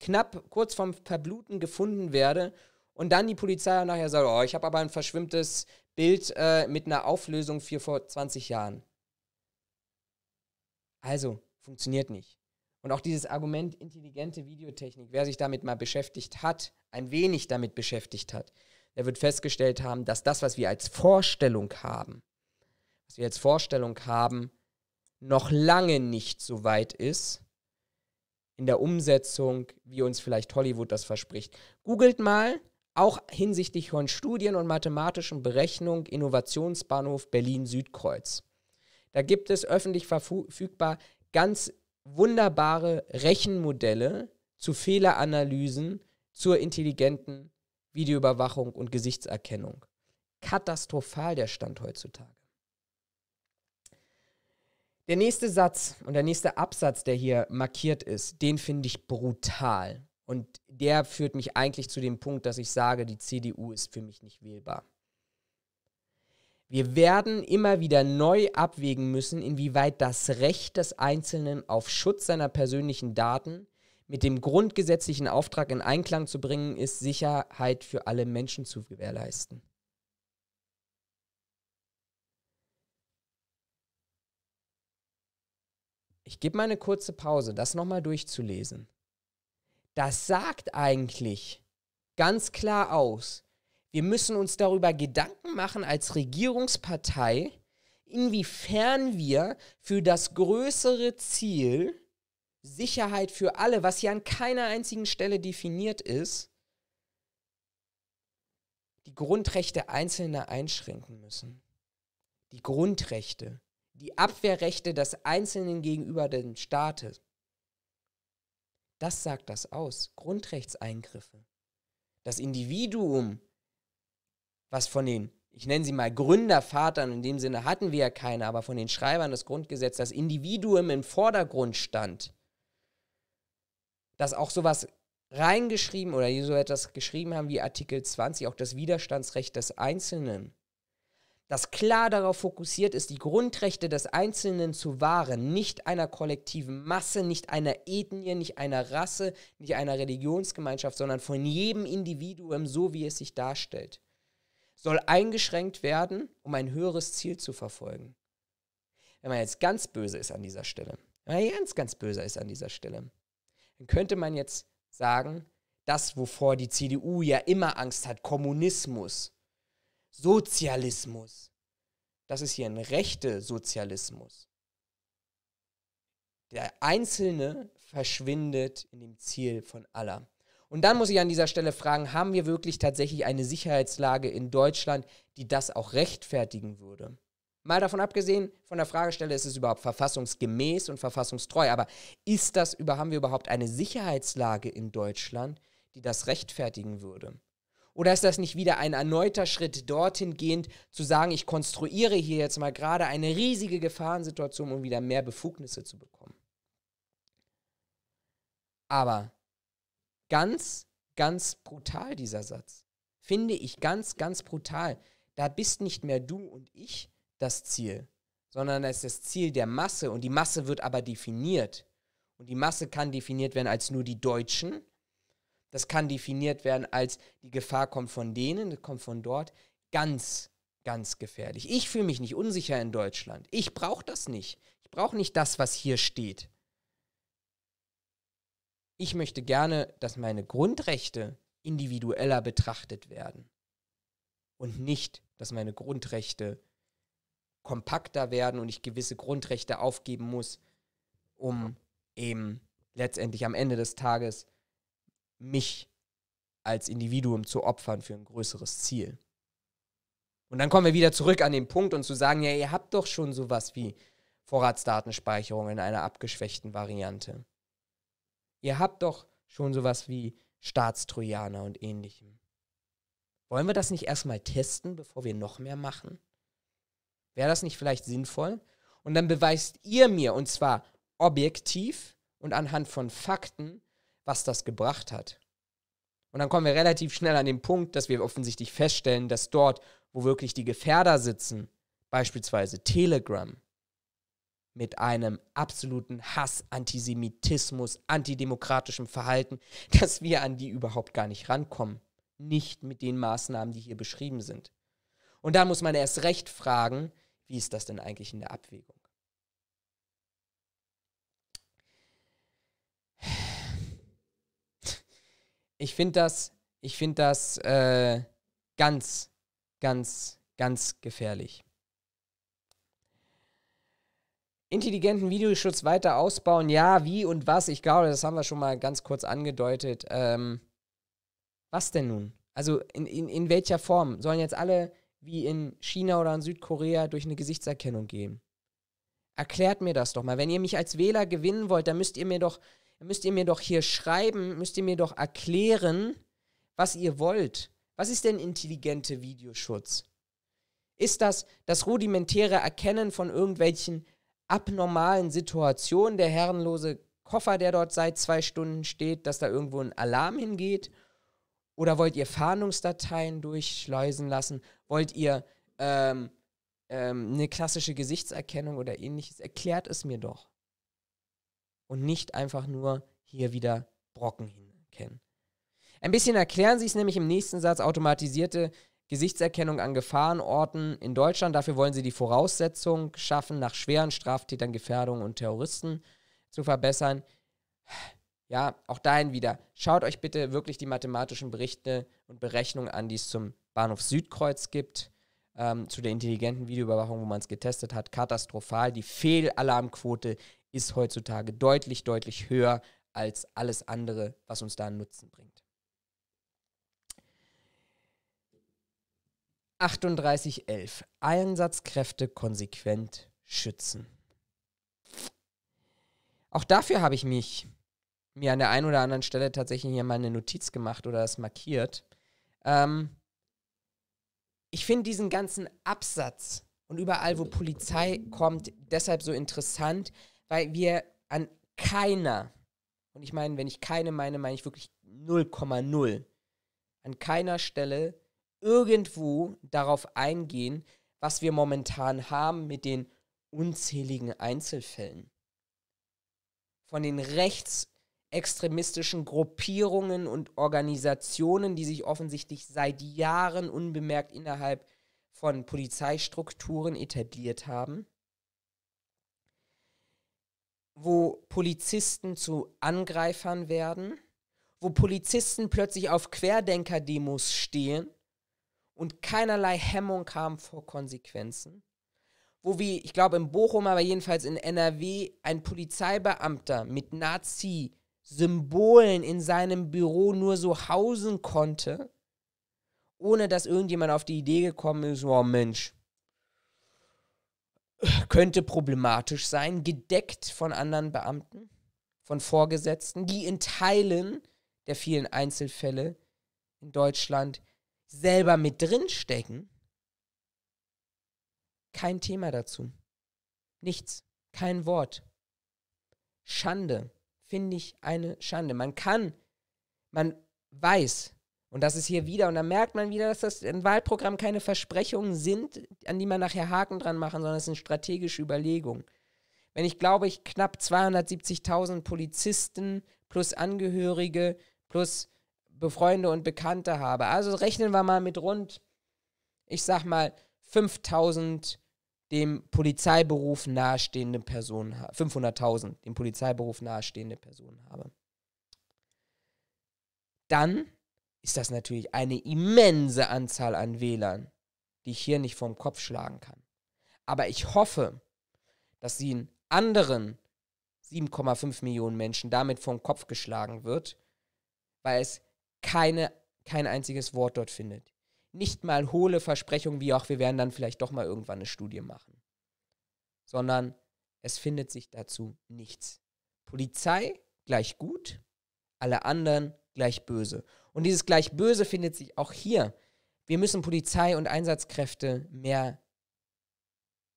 knapp kurz vorm Verbluten gefunden werde und dann die Polizei nachher sagt, oh, ich habe aber ein verschwimmtes Bild äh, mit einer Auflösung vier vor 20 Jahren. Also, funktioniert nicht. Und auch dieses Argument intelligente Videotechnik, wer sich damit mal beschäftigt hat, ein wenig damit beschäftigt hat, der wird festgestellt haben, dass das, was wir als Vorstellung haben, was wir als Vorstellung haben, noch lange nicht so weit ist in der Umsetzung, wie uns vielleicht Hollywood das verspricht. Googelt mal, auch hinsichtlich von Studien und mathematischen Berechnungen, Innovationsbahnhof Berlin-Südkreuz. Da gibt es öffentlich verfügbar ganz wunderbare Rechenmodelle zu Fehleranalysen, zur intelligenten Videoüberwachung und Gesichtserkennung. Katastrophal der Stand heutzutage. Der nächste Satz und der nächste Absatz, der hier markiert ist, den finde ich brutal. Und der führt mich eigentlich zu dem Punkt, dass ich sage, die CDU ist für mich nicht wählbar. Wir werden immer wieder neu abwägen müssen, inwieweit das Recht des Einzelnen auf Schutz seiner persönlichen Daten mit dem grundgesetzlichen Auftrag in Einklang zu bringen ist, Sicherheit für alle Menschen zu gewährleisten. Ich gebe mal eine kurze Pause, das nochmal durchzulesen. Das sagt eigentlich ganz klar aus, wir müssen uns darüber Gedanken machen als Regierungspartei, inwiefern wir für das größere Ziel Sicherheit für alle, was hier an keiner einzigen Stelle definiert ist, die Grundrechte Einzelner einschränken müssen. Die Grundrechte, die Abwehrrechte des Einzelnen gegenüber dem Staate. Das sagt das aus. Grundrechtseingriffe. Das Individuum was von den, ich nenne sie mal Gründervatern, in dem Sinne hatten wir ja keine, aber von den Schreibern des Grundgesetzes, das Individuum im Vordergrund stand, dass auch sowas reingeschrieben oder so etwas geschrieben haben wie Artikel 20, auch das Widerstandsrecht des Einzelnen, das klar darauf fokussiert ist, die Grundrechte des Einzelnen zu wahren, nicht einer kollektiven Masse, nicht einer Ethnie, nicht einer Rasse, nicht einer Religionsgemeinschaft, sondern von jedem Individuum, so wie es sich darstellt soll eingeschränkt werden, um ein höheres Ziel zu verfolgen. Wenn man jetzt ganz böse ist an dieser Stelle, wenn man ganz, ganz böse ist an dieser Stelle, dann könnte man jetzt sagen, das, wovor die CDU ja immer Angst hat, Kommunismus, Sozialismus, das ist hier ein rechter Sozialismus. Der Einzelne verschwindet in dem Ziel von aller. Und dann muss ich an dieser Stelle fragen, haben wir wirklich tatsächlich eine Sicherheitslage in Deutschland, die das auch rechtfertigen würde? Mal davon abgesehen, von der Fragestelle ist es überhaupt verfassungsgemäß und verfassungstreu, aber ist das über, haben wir überhaupt eine Sicherheitslage in Deutschland, die das rechtfertigen würde? Oder ist das nicht wieder ein erneuter Schritt dorthin gehend, zu sagen, ich konstruiere hier jetzt mal gerade eine riesige Gefahrensituation, um wieder mehr Befugnisse zu bekommen? Aber ganz, ganz brutal, dieser Satz. Finde ich ganz, ganz brutal. Da bist nicht mehr du und ich das Ziel, sondern da ist das Ziel der Masse und die Masse wird aber definiert. Und die Masse kann definiert werden als nur die Deutschen. Das kann definiert werden als die Gefahr kommt von denen, kommt von dort. Ganz, ganz gefährlich. Ich fühle mich nicht unsicher in Deutschland. Ich brauche das nicht. Ich brauche nicht das, was hier steht ich möchte gerne, dass meine Grundrechte individueller betrachtet werden und nicht, dass meine Grundrechte kompakter werden und ich gewisse Grundrechte aufgeben muss, um eben letztendlich am Ende des Tages mich als Individuum zu opfern für ein größeres Ziel. Und dann kommen wir wieder zurück an den Punkt und zu sagen, ja, ihr habt doch schon sowas wie Vorratsdatenspeicherung in einer abgeschwächten Variante. Ihr habt doch schon sowas wie Staatstrojaner und ähnlichem. Wollen wir das nicht erstmal testen, bevor wir noch mehr machen? Wäre das nicht vielleicht sinnvoll? Und dann beweist ihr mir, und zwar objektiv und anhand von Fakten, was das gebracht hat. Und dann kommen wir relativ schnell an den Punkt, dass wir offensichtlich feststellen, dass dort, wo wirklich die Gefährder sitzen, beispielsweise Telegram, mit einem absoluten Hass, Antisemitismus, antidemokratischem Verhalten, dass wir an die überhaupt gar nicht rankommen. Nicht mit den Maßnahmen, die hier beschrieben sind. Und da muss man erst recht fragen, wie ist das denn eigentlich in der Abwägung? Ich finde das, ich finde das äh, ganz, ganz, ganz gefährlich. intelligenten Videoschutz weiter ausbauen. Ja, wie und was? Ich glaube, das haben wir schon mal ganz kurz angedeutet. Ähm, was denn nun? Also in, in, in welcher Form? Sollen jetzt alle wie in China oder in Südkorea durch eine Gesichtserkennung gehen? Erklärt mir das doch mal. Wenn ihr mich als Wähler gewinnen wollt, dann müsst ihr mir doch, müsst ihr mir doch hier schreiben, müsst ihr mir doch erklären, was ihr wollt. Was ist denn intelligente Videoschutz? Ist das das rudimentäre Erkennen von irgendwelchen abnormalen Situation, der herrenlose Koffer, der dort seit zwei Stunden steht, dass da irgendwo ein Alarm hingeht? Oder wollt ihr Fahndungsdateien durchschleusen lassen? Wollt ihr ähm, ähm, eine klassische Gesichtserkennung oder ähnliches? Erklärt es mir doch. Und nicht einfach nur hier wieder Brocken hinkennen. Ein bisschen erklären sie es nämlich im nächsten Satz automatisierte Gesichtserkennung an Gefahrenorten in Deutschland. Dafür wollen sie die Voraussetzung schaffen, nach schweren Straftätern, Gefährdungen und Terroristen zu verbessern. Ja, auch dahin wieder. Schaut euch bitte wirklich die mathematischen Berichte und Berechnungen an, die es zum Bahnhof Südkreuz gibt, ähm, zu der intelligenten Videoüberwachung, wo man es getestet hat. Katastrophal. Die Fehlalarmquote ist heutzutage deutlich, deutlich höher als alles andere, was uns da einen Nutzen bringt. 3811. Einsatzkräfte konsequent schützen. Auch dafür habe ich mich mir an der einen oder anderen Stelle tatsächlich hier mal eine Notiz gemacht oder es markiert. Ähm, ich finde diesen ganzen Absatz und überall, wo Polizei kommt, deshalb so interessant, weil wir an keiner, und ich meine, wenn ich keine meine, meine ich wirklich 0,0, an keiner Stelle irgendwo darauf eingehen, was wir momentan haben mit den unzähligen Einzelfällen. Von den rechtsextremistischen Gruppierungen und Organisationen, die sich offensichtlich seit Jahren unbemerkt innerhalb von Polizeistrukturen etabliert haben, wo Polizisten zu Angreifern werden, wo Polizisten plötzlich auf Querdenker-Demos stehen und keinerlei Hemmung kam vor Konsequenzen. Wo wie, ich glaube in Bochum, aber jedenfalls in NRW, ein Polizeibeamter mit Nazi-Symbolen in seinem Büro nur so hausen konnte, ohne dass irgendjemand auf die Idee gekommen ist, oh Mensch, könnte problematisch sein, gedeckt von anderen Beamten, von Vorgesetzten, die in Teilen der vielen Einzelfälle in Deutschland selber mit drin stecken, kein Thema dazu. Nichts, kein Wort. Schande, finde ich eine Schande. Man kann, man weiß, und das ist hier wieder, und da merkt man wieder, dass das im Wahlprogramm keine Versprechungen sind, an die man nachher Haken dran machen, sondern es sind strategische Überlegungen. Wenn ich glaube, ich knapp 270.000 Polizisten plus Angehörige plus Befreunde und Bekannte habe. Also rechnen wir mal mit rund, ich sag mal, 5000 dem Polizeiberuf nahestehende Personen, 500.000 dem Polizeiberuf nahestehende Personen habe. Dann ist das natürlich eine immense Anzahl an Wählern, die ich hier nicht vom Kopf schlagen kann. Aber ich hoffe, dass sie in anderen 7,5 Millionen Menschen damit vom Kopf geschlagen wird, weil es keine, kein einziges Wort dort findet. Nicht mal hohle Versprechungen wie auch, wir werden dann vielleicht doch mal irgendwann eine Studie machen. Sondern es findet sich dazu nichts. Polizei gleich gut, alle anderen gleich böse. Und dieses gleich böse findet sich auch hier. Wir müssen Polizei und Einsatzkräfte mehr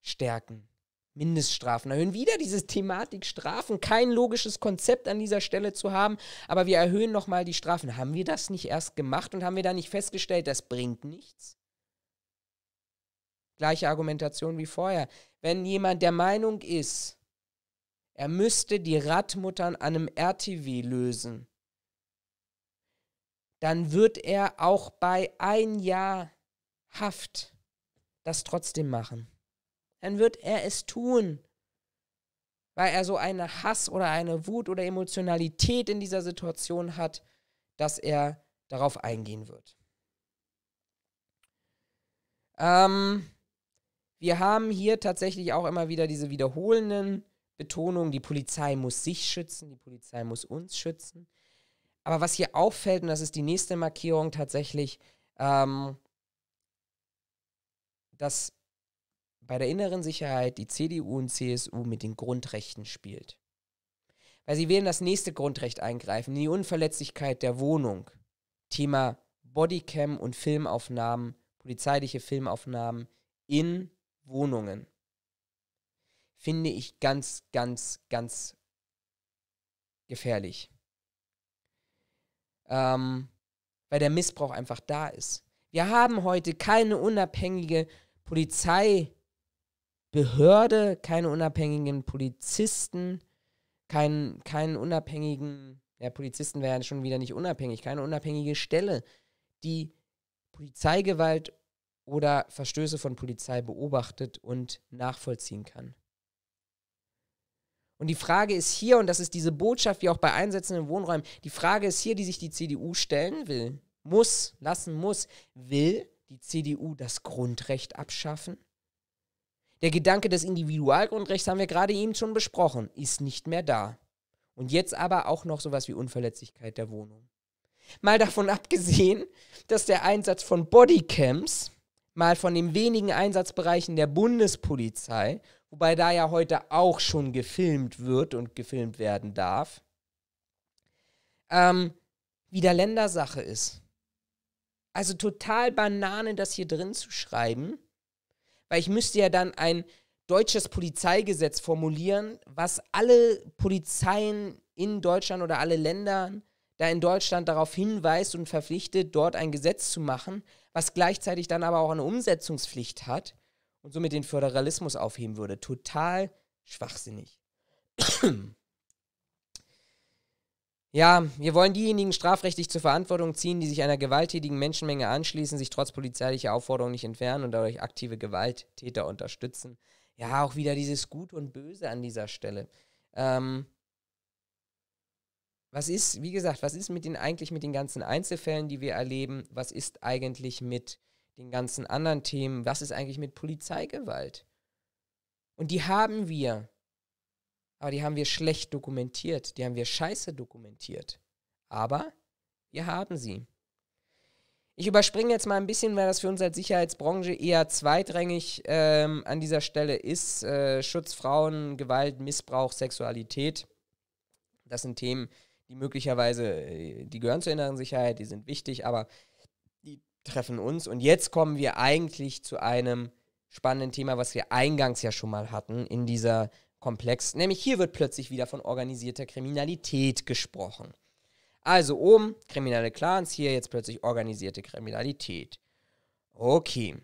stärken. Mindeststrafen erhöhen. Wieder diese Thematik Strafen, kein logisches Konzept an dieser Stelle zu haben, aber wir erhöhen nochmal die Strafen. Haben wir das nicht erst gemacht und haben wir da nicht festgestellt, das bringt nichts? Gleiche Argumentation wie vorher. Wenn jemand der Meinung ist, er müsste die Radmuttern an einem RTW lösen, dann wird er auch bei ein Jahr Haft das trotzdem machen dann wird er es tun, weil er so eine Hass oder eine Wut oder Emotionalität in dieser Situation hat, dass er darauf eingehen wird. Ähm, wir haben hier tatsächlich auch immer wieder diese wiederholenden Betonungen, die Polizei muss sich schützen, die Polizei muss uns schützen. Aber was hier auffällt, und das ist die nächste Markierung tatsächlich, ähm, dass bei der inneren Sicherheit die CDU und CSU mit den Grundrechten spielt. Weil sie werden das nächste Grundrecht eingreifen, die Unverletzlichkeit der Wohnung. Thema Bodycam und Filmaufnahmen, polizeiliche Filmaufnahmen in Wohnungen. Finde ich ganz, ganz, ganz gefährlich. Ähm, weil der Missbrauch einfach da ist. Wir haben heute keine unabhängige Polizei Behörde, keine unabhängigen Polizisten, keinen, keinen unabhängigen, ja, Polizisten wären schon wieder nicht unabhängig, keine unabhängige Stelle, die Polizeigewalt oder Verstöße von Polizei beobachtet und nachvollziehen kann. Und die Frage ist hier, und das ist diese Botschaft wie auch bei Einsätzen in Wohnräumen, die Frage ist hier, die sich die CDU stellen will, muss, lassen muss, will die CDU das Grundrecht abschaffen? Der Gedanke des Individualgrundrechts haben wir gerade eben schon besprochen, ist nicht mehr da. Und jetzt aber auch noch sowas wie Unverletzlichkeit der Wohnung. Mal davon abgesehen, dass der Einsatz von Bodycams, mal von den wenigen Einsatzbereichen der Bundespolizei, wobei da ja heute auch schon gefilmt wird und gefilmt werden darf, ähm, wieder Ländersache ist. Also total Banane, das hier drin zu schreiben weil ich müsste ja dann ein deutsches Polizeigesetz formulieren, was alle Polizeien in Deutschland oder alle Länder da in Deutschland darauf hinweist und verpflichtet, dort ein Gesetz zu machen, was gleichzeitig dann aber auch eine Umsetzungspflicht hat und somit den Föderalismus aufheben würde. Total schwachsinnig. Ja, wir wollen diejenigen strafrechtlich zur Verantwortung ziehen, die sich einer gewalttätigen Menschenmenge anschließen, sich trotz polizeilicher Aufforderung nicht entfernen und dadurch aktive Gewalttäter unterstützen. Ja, auch wieder dieses Gut und Böse an dieser Stelle. Ähm, was ist, wie gesagt, was ist mit den eigentlich mit den ganzen Einzelfällen, die wir erleben? Was ist eigentlich mit den ganzen anderen Themen? Was ist eigentlich mit Polizeigewalt? Und die haben wir aber die haben wir schlecht dokumentiert, die haben wir scheiße dokumentiert. Aber wir haben sie. Ich überspringe jetzt mal ein bisschen, weil das für uns als Sicherheitsbranche eher zweitrangig ähm, an dieser Stelle ist. Äh, Schutz, Frauen, Gewalt, Missbrauch, Sexualität. Das sind Themen, die möglicherweise, äh, die gehören zur inneren Sicherheit, die sind wichtig, aber die treffen uns. Und jetzt kommen wir eigentlich zu einem spannenden Thema, was wir eingangs ja schon mal hatten in dieser komplex. Nämlich hier wird plötzlich wieder von organisierter Kriminalität gesprochen. Also oben kriminelle Clans, hier jetzt plötzlich organisierte Kriminalität. Okay.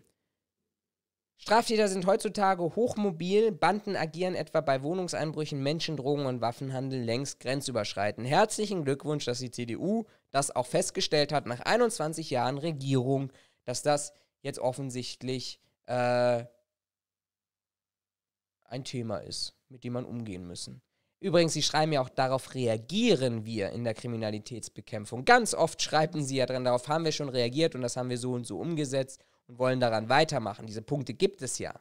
Straftäter sind heutzutage hochmobil, Banden agieren etwa bei Wohnungseinbrüchen, Menschendrogen und Waffenhandel längst grenzüberschreitend. Herzlichen Glückwunsch, dass die CDU das auch festgestellt hat nach 21 Jahren Regierung, dass das jetzt offensichtlich äh, ein Thema ist mit dem man umgehen müssen. Übrigens, Sie schreiben ja auch, darauf reagieren wir in der Kriminalitätsbekämpfung. Ganz oft schreiben Sie ja dran, darauf haben wir schon reagiert und das haben wir so und so umgesetzt und wollen daran weitermachen. Diese Punkte gibt es ja.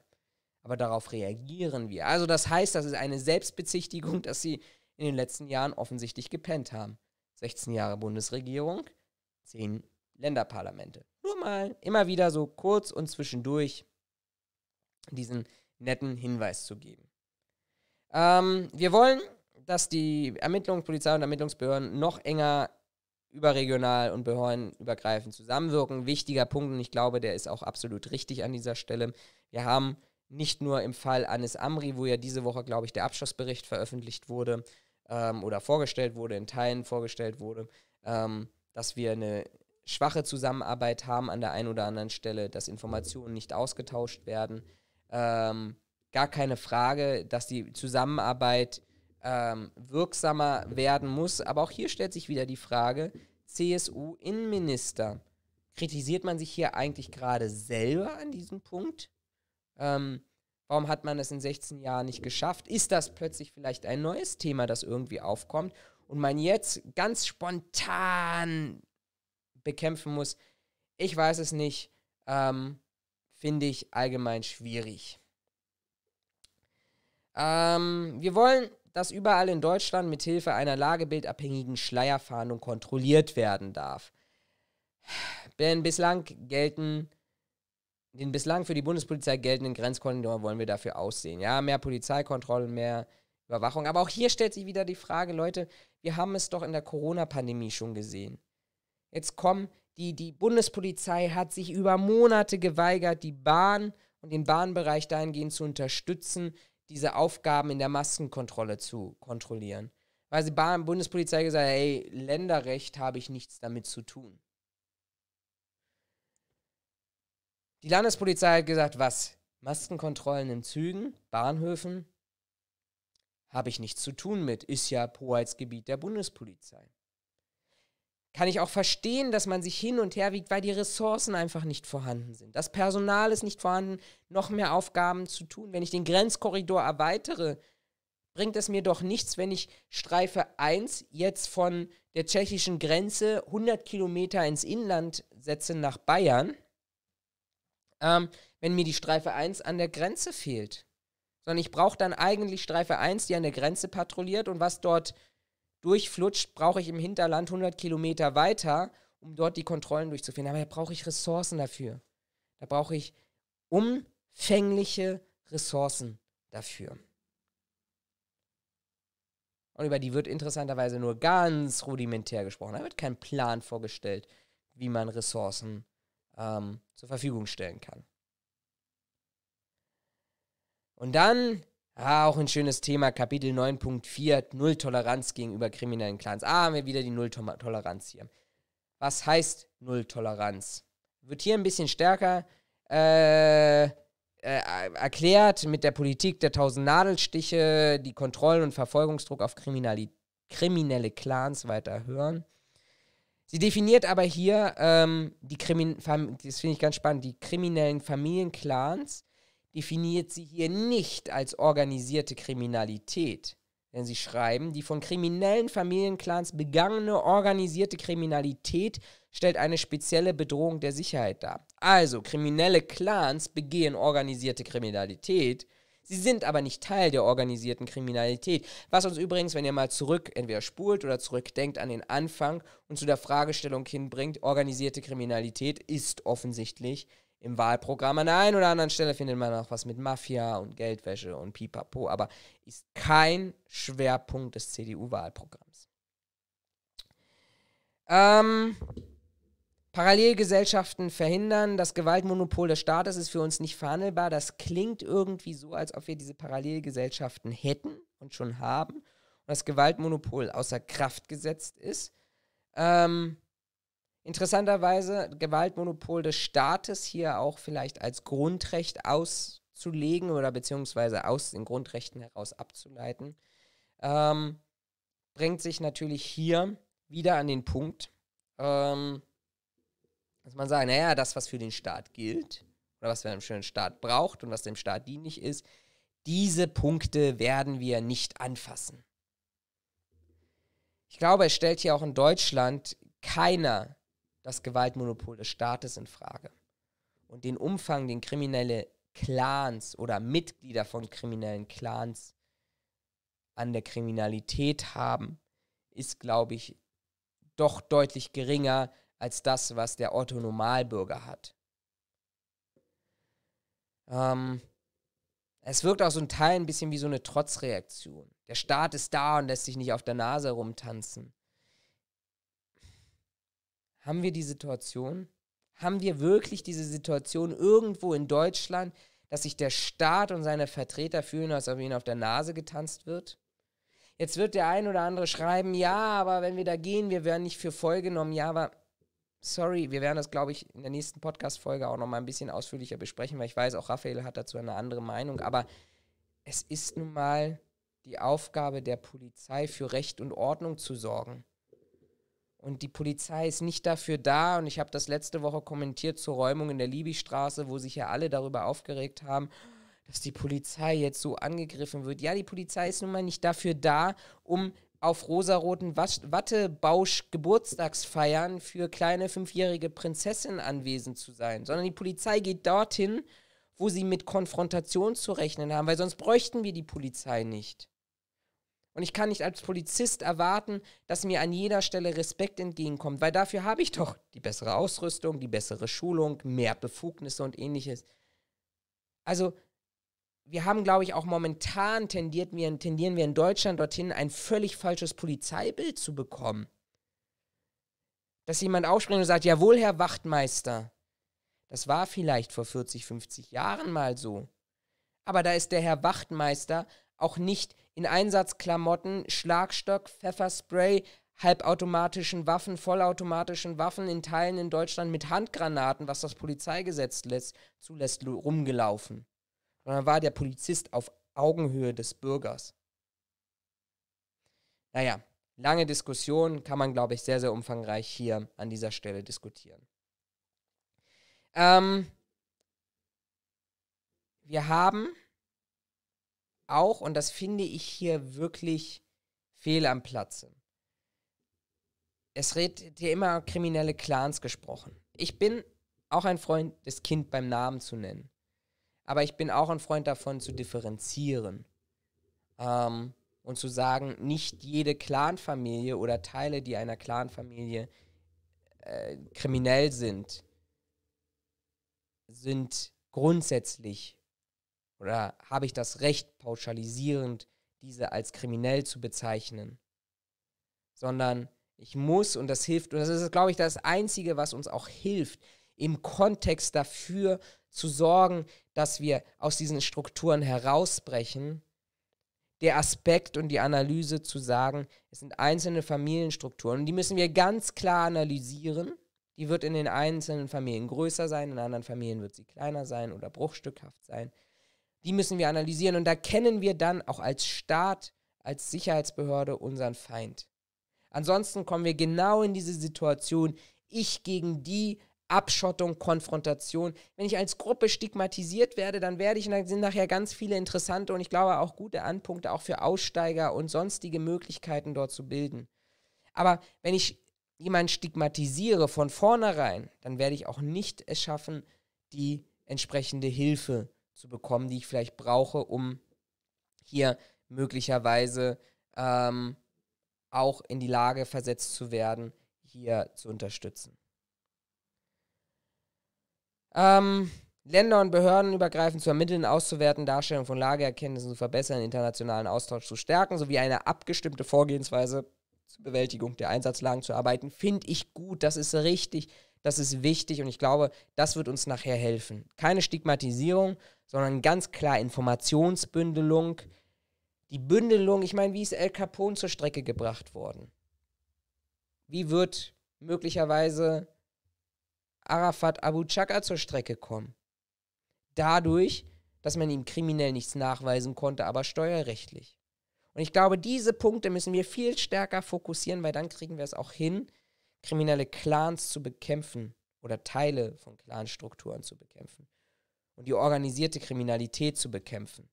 Aber darauf reagieren wir. Also das heißt, das ist eine Selbstbezichtigung, dass Sie in den letzten Jahren offensichtlich gepennt haben. 16 Jahre Bundesregierung, 10 Länderparlamente. Nur mal, immer wieder so kurz und zwischendurch diesen netten Hinweis zu geben. Ähm, wir wollen, dass die Ermittlungspolizei und Ermittlungsbehörden noch enger überregional und behördenübergreifend zusammenwirken. Wichtiger Punkt, und ich glaube, der ist auch absolut richtig an dieser Stelle. Wir haben nicht nur im Fall Anis Amri, wo ja diese Woche, glaube ich, der Abschlussbericht veröffentlicht wurde ähm, oder vorgestellt wurde, in Teilen vorgestellt wurde, ähm, dass wir eine schwache Zusammenarbeit haben an der einen oder anderen Stelle, dass Informationen nicht ausgetauscht werden. Ähm, gar keine Frage, dass die Zusammenarbeit ähm, wirksamer werden muss. Aber auch hier stellt sich wieder die Frage, CSU-Innenminister, kritisiert man sich hier eigentlich gerade selber an diesem Punkt? Ähm, warum hat man das in 16 Jahren nicht geschafft? Ist das plötzlich vielleicht ein neues Thema, das irgendwie aufkommt und man jetzt ganz spontan bekämpfen muss? Ich weiß es nicht, ähm, finde ich allgemein schwierig. Ähm, wir wollen, dass überall in Deutschland mithilfe einer lagebildabhängigen Schleierfahndung kontrolliert werden darf. Denn bislang gelten den bislang für die Bundespolizei geltenden Grenzkontrollen wollen wir dafür aussehen. Ja, mehr Polizeikontrollen, mehr Überwachung. Aber auch hier stellt sich wieder die Frage, Leute, wir haben es doch in der Corona-Pandemie schon gesehen. Jetzt kommen, die, die Bundespolizei hat sich über Monate geweigert, die Bahn und den Bahnbereich dahingehend zu unterstützen, diese Aufgaben in der Maskenkontrolle zu kontrollieren. Weil sie Bahn Bundespolizei gesagt hat, hey, Länderrecht habe ich nichts damit zu tun. Die Landespolizei hat gesagt, was? Maskenkontrollen in Zügen, Bahnhöfen? Habe ich nichts zu tun mit, ist ja Hoheitsgebiet der Bundespolizei kann ich auch verstehen, dass man sich hin und her wiegt, weil die Ressourcen einfach nicht vorhanden sind. Das Personal ist nicht vorhanden, noch mehr Aufgaben zu tun. Wenn ich den Grenzkorridor erweitere, bringt es mir doch nichts, wenn ich Streife 1 jetzt von der tschechischen Grenze 100 Kilometer ins Inland setze nach Bayern, ähm, wenn mir die Streife 1 an der Grenze fehlt. Sondern ich brauche dann eigentlich Streife 1, die an der Grenze patrouilliert und was dort äh, durchflutscht, brauche ich im Hinterland 100 Kilometer weiter, um dort die Kontrollen durchzuführen. Aber da brauche ich Ressourcen dafür. Da brauche ich umfängliche Ressourcen dafür. Und über die wird interessanterweise nur ganz rudimentär gesprochen. Da wird kein Plan vorgestellt, wie man Ressourcen ähm, zur Verfügung stellen kann. Und dann Ah, auch ein schönes Thema, Kapitel 9.4, Nulltoleranz gegenüber kriminellen Clans. Ah, haben wir wieder die Nulltoleranz hier. Was heißt Nulltoleranz? Wird hier ein bisschen stärker äh, äh, erklärt mit der Politik der tausend Nadelstiche, die Kontrollen und Verfolgungsdruck auf Kriminali kriminelle Clans weiter erhöhen. Sie definiert aber hier ähm, die Krimin das finde ich ganz spannend, die kriminellen Familienclans definiert sie hier nicht als organisierte Kriminalität. Denn sie schreiben, die von kriminellen Familienclans begangene organisierte Kriminalität stellt eine spezielle Bedrohung der Sicherheit dar. Also, kriminelle Clans begehen organisierte Kriminalität, sie sind aber nicht Teil der organisierten Kriminalität. Was uns übrigens, wenn ihr mal zurück entweder spult oder zurückdenkt an den Anfang und zu der Fragestellung hinbringt, organisierte Kriminalität ist offensichtlich im Wahlprogramm. An der einen oder anderen Stelle findet man auch was mit Mafia und Geldwäsche und Pipapo, aber ist kein Schwerpunkt des CDU-Wahlprogramms. Ähm, Parallelgesellschaften verhindern, das Gewaltmonopol des Staates ist für uns nicht verhandelbar. Das klingt irgendwie so, als ob wir diese Parallelgesellschaften hätten und schon haben und das Gewaltmonopol außer Kraft gesetzt ist. Ähm, Interessanterweise Gewaltmonopol des Staates hier auch vielleicht als Grundrecht auszulegen oder beziehungsweise aus den Grundrechten heraus abzuleiten, ähm, bringt sich natürlich hier wieder an den Punkt, ähm, dass man sagt, naja, das, was für den Staat gilt oder was für einen schönen Staat braucht und was dem Staat dienlich ist, diese Punkte werden wir nicht anfassen. Ich glaube, es stellt hier auch in Deutschland keiner das Gewaltmonopol des Staates in Frage und den Umfang, den kriminelle Clans oder Mitglieder von kriminellen Clans an der Kriminalität haben, ist, glaube ich, doch deutlich geringer als das, was der Otto Normalbürger hat. Ähm, es wirkt auch so ein Teil ein bisschen wie so eine Trotzreaktion. Der Staat ist da und lässt sich nicht auf der Nase rumtanzen haben wir die Situation, haben wir wirklich diese Situation irgendwo in Deutschland, dass sich der Staat und seine Vertreter fühlen, als ob ihnen auf der Nase getanzt wird? Jetzt wird der ein oder andere schreiben, ja, aber wenn wir da gehen, wir werden nicht für voll genommen. Ja, aber sorry, wir werden das, glaube ich, in der nächsten Podcast-Folge auch nochmal ein bisschen ausführlicher besprechen, weil ich weiß, auch Raphael hat dazu eine andere Meinung. Aber es ist nun mal die Aufgabe der Polizei, für Recht und Ordnung zu sorgen. Und die Polizei ist nicht dafür da. Und ich habe das letzte Woche kommentiert zur Räumung in der Libystraße, wo sich ja alle darüber aufgeregt haben, dass die Polizei jetzt so angegriffen wird. Ja, die Polizei ist nun mal nicht dafür da, um auf rosaroten Wattebausch Geburtstagsfeiern für kleine fünfjährige Prinzessinnen anwesend zu sein, sondern die Polizei geht dorthin, wo sie mit Konfrontation zu rechnen haben, weil sonst bräuchten wir die Polizei nicht. Und ich kann nicht als Polizist erwarten, dass mir an jeder Stelle Respekt entgegenkommt, weil dafür habe ich doch die bessere Ausrüstung, die bessere Schulung, mehr Befugnisse und ähnliches. Also wir haben, glaube ich, auch momentan tendiert wir, tendieren wir in Deutschland dorthin, ein völlig falsches Polizeibild zu bekommen. Dass jemand aufspringt und sagt, jawohl, Herr Wachtmeister. Das war vielleicht vor 40, 50 Jahren mal so. Aber da ist der Herr Wachtmeister auch nicht in Einsatzklamotten, Schlagstock, Pfefferspray, halbautomatischen Waffen, vollautomatischen Waffen in Teilen in Deutschland mit Handgranaten, was das Polizeigesetz lässt, zulässt, rumgelaufen. Und dann war der Polizist auf Augenhöhe des Bürgers. Naja, lange Diskussion, kann man, glaube ich, sehr, sehr umfangreich hier an dieser Stelle diskutieren. Ähm, wir haben auch, und das finde ich hier wirklich fehl am Platze. Es redet hier immer kriminelle Clans gesprochen. Ich bin auch ein Freund, das Kind beim Namen zu nennen. Aber ich bin auch ein Freund davon, zu differenzieren. Ähm, und zu sagen, nicht jede Clanfamilie oder Teile, die einer Clanfamilie äh, kriminell sind, sind grundsätzlich oder habe ich das Recht, pauschalisierend diese als kriminell zu bezeichnen, sondern ich muss, und das hilft, und das ist, glaube ich, das Einzige, was uns auch hilft, im Kontext dafür zu sorgen, dass wir aus diesen Strukturen herausbrechen, der Aspekt und die Analyse zu sagen, es sind einzelne Familienstrukturen, und die müssen wir ganz klar analysieren. Die wird in den einzelnen Familien größer sein, in anderen Familien wird sie kleiner sein oder bruchstückhaft sein die müssen wir analysieren und da kennen wir dann auch als Staat, als Sicherheitsbehörde unseren Feind. Ansonsten kommen wir genau in diese Situation, ich gegen die, Abschottung, Konfrontation. Wenn ich als Gruppe stigmatisiert werde, dann werde ich, und dann sind nachher ganz viele interessante und ich glaube auch gute Anpunkte auch für Aussteiger und sonstige Möglichkeiten dort zu bilden. Aber wenn ich jemanden stigmatisiere von vornherein, dann werde ich auch nicht es schaffen, die entsprechende Hilfe zu zu bekommen, die ich vielleicht brauche, um hier möglicherweise ähm, auch in die Lage versetzt zu werden, hier zu unterstützen. Ähm, Länder- und Behörden übergreifend zu ermitteln, auszuwerten, Darstellung von Lageerkenntnissen zu verbessern, internationalen Austausch zu stärken, sowie eine abgestimmte Vorgehensweise zur Bewältigung der Einsatzlagen zu arbeiten, finde ich gut. Das ist richtig. Das ist wichtig und ich glaube, das wird uns nachher helfen. Keine Stigmatisierung, sondern ganz klar Informationsbündelung. Die Bündelung, ich meine, wie ist El Capone zur Strecke gebracht worden? Wie wird möglicherweise Arafat Abu Chaka zur Strecke kommen? Dadurch, dass man ihm kriminell nichts nachweisen konnte, aber steuerrechtlich. Und ich glaube, diese Punkte müssen wir viel stärker fokussieren, weil dann kriegen wir es auch hin, kriminelle Clans zu bekämpfen oder Teile von Clanstrukturen zu bekämpfen und die organisierte Kriminalität zu bekämpfen.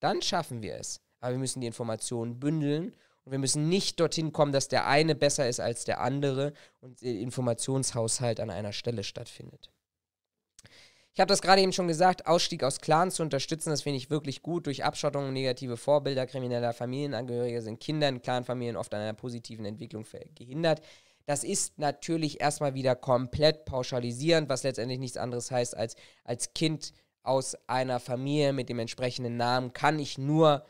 Dann schaffen wir es. Aber wir müssen die Informationen bündeln und wir müssen nicht dorthin kommen, dass der eine besser ist als der andere und der Informationshaushalt an einer Stelle stattfindet. Ich habe das gerade eben schon gesagt, Ausstieg aus Clans zu unterstützen, das finde ich wirklich gut. Durch Abschottung und negative Vorbilder krimineller Familienangehörige sind Kinder in Clanfamilien oft an einer positiven Entwicklung gehindert. Das ist natürlich erstmal wieder komplett pauschalisierend, was letztendlich nichts anderes heißt als als Kind aus einer Familie mit dem entsprechenden Namen kann ich nur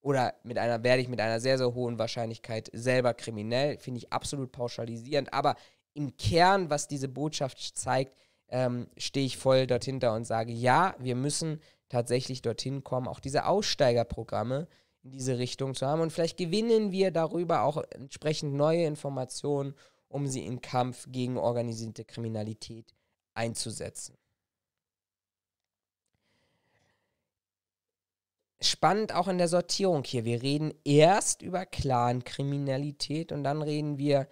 oder mit einer werde ich mit einer sehr sehr hohen Wahrscheinlichkeit selber kriminell, finde ich absolut pauschalisierend, aber im Kern, was diese Botschaft zeigt, ähm, stehe ich voll dort und sage, ja, wir müssen tatsächlich dorthin kommen, auch diese Aussteigerprogramme in diese Richtung zu haben. Und vielleicht gewinnen wir darüber auch entsprechend neue Informationen um sie im Kampf gegen organisierte Kriminalität einzusetzen. Spannend auch in der Sortierung hier. Wir reden erst über Clan-Kriminalität und dann reden wir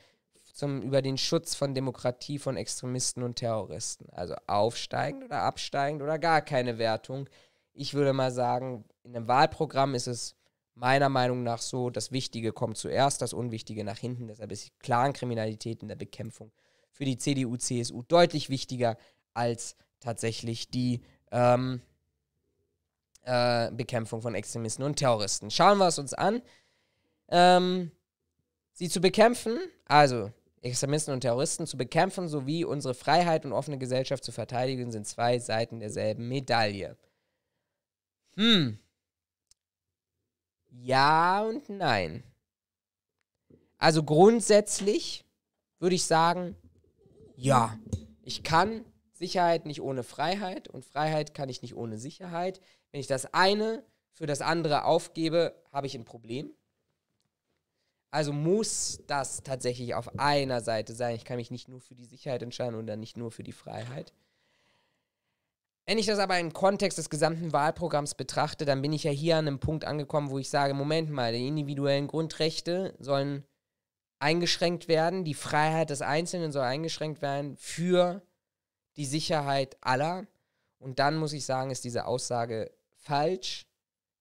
zum, über den Schutz von Demokratie von Extremisten und Terroristen. Also aufsteigend oder absteigend oder gar keine Wertung. Ich würde mal sagen, in einem Wahlprogramm ist es meiner Meinung nach so, das Wichtige kommt zuerst, das Unwichtige nach hinten. Deshalb ist Clan-Kriminalität in der Bekämpfung für die CDU, CSU deutlich wichtiger als tatsächlich die ähm, äh, Bekämpfung von Extremisten und Terroristen. Schauen wir es uns an. Ähm, sie zu bekämpfen, also Extremisten und Terroristen zu bekämpfen sowie unsere Freiheit und offene Gesellschaft zu verteidigen, sind zwei Seiten derselben Medaille. Hm, ja und nein. Also grundsätzlich würde ich sagen, ja, ich kann Sicherheit nicht ohne Freiheit und Freiheit kann ich nicht ohne Sicherheit. Wenn ich das eine für das andere aufgebe, habe ich ein Problem. Also muss das tatsächlich auf einer Seite sein. Ich kann mich nicht nur für die Sicherheit entscheiden und dann nicht nur für die Freiheit. Wenn ich das aber im Kontext des gesamten Wahlprogramms betrachte, dann bin ich ja hier an einem Punkt angekommen, wo ich sage, Moment mal, die individuellen Grundrechte sollen eingeschränkt werden, die Freiheit des Einzelnen soll eingeschränkt werden für die Sicherheit aller. Und dann muss ich sagen, ist diese Aussage falsch,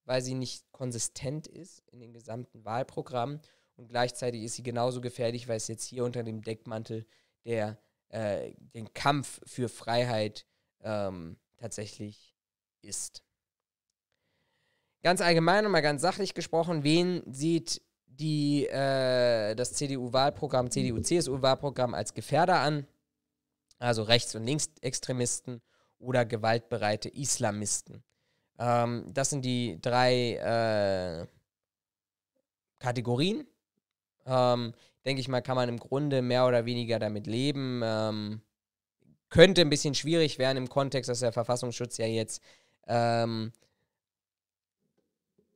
weil sie nicht konsistent ist in dem gesamten Wahlprogramm. Und gleichzeitig ist sie genauso gefährlich, weil es jetzt hier unter dem Deckmantel der, äh, den Kampf für Freiheit ähm, tatsächlich ist. Ganz allgemein und mal ganz sachlich gesprochen, wen sieht die, äh, das CDU-Wahlprogramm, CDU-CSU-Wahlprogramm als Gefährder an? Also Rechts- und Linksextremisten oder gewaltbereite Islamisten. Ähm, das sind die drei äh, Kategorien. Ähm, Denke ich mal, kann man im Grunde mehr oder weniger damit leben. Ähm, könnte ein bisschen schwierig werden im Kontext, dass der Verfassungsschutz ja jetzt ähm,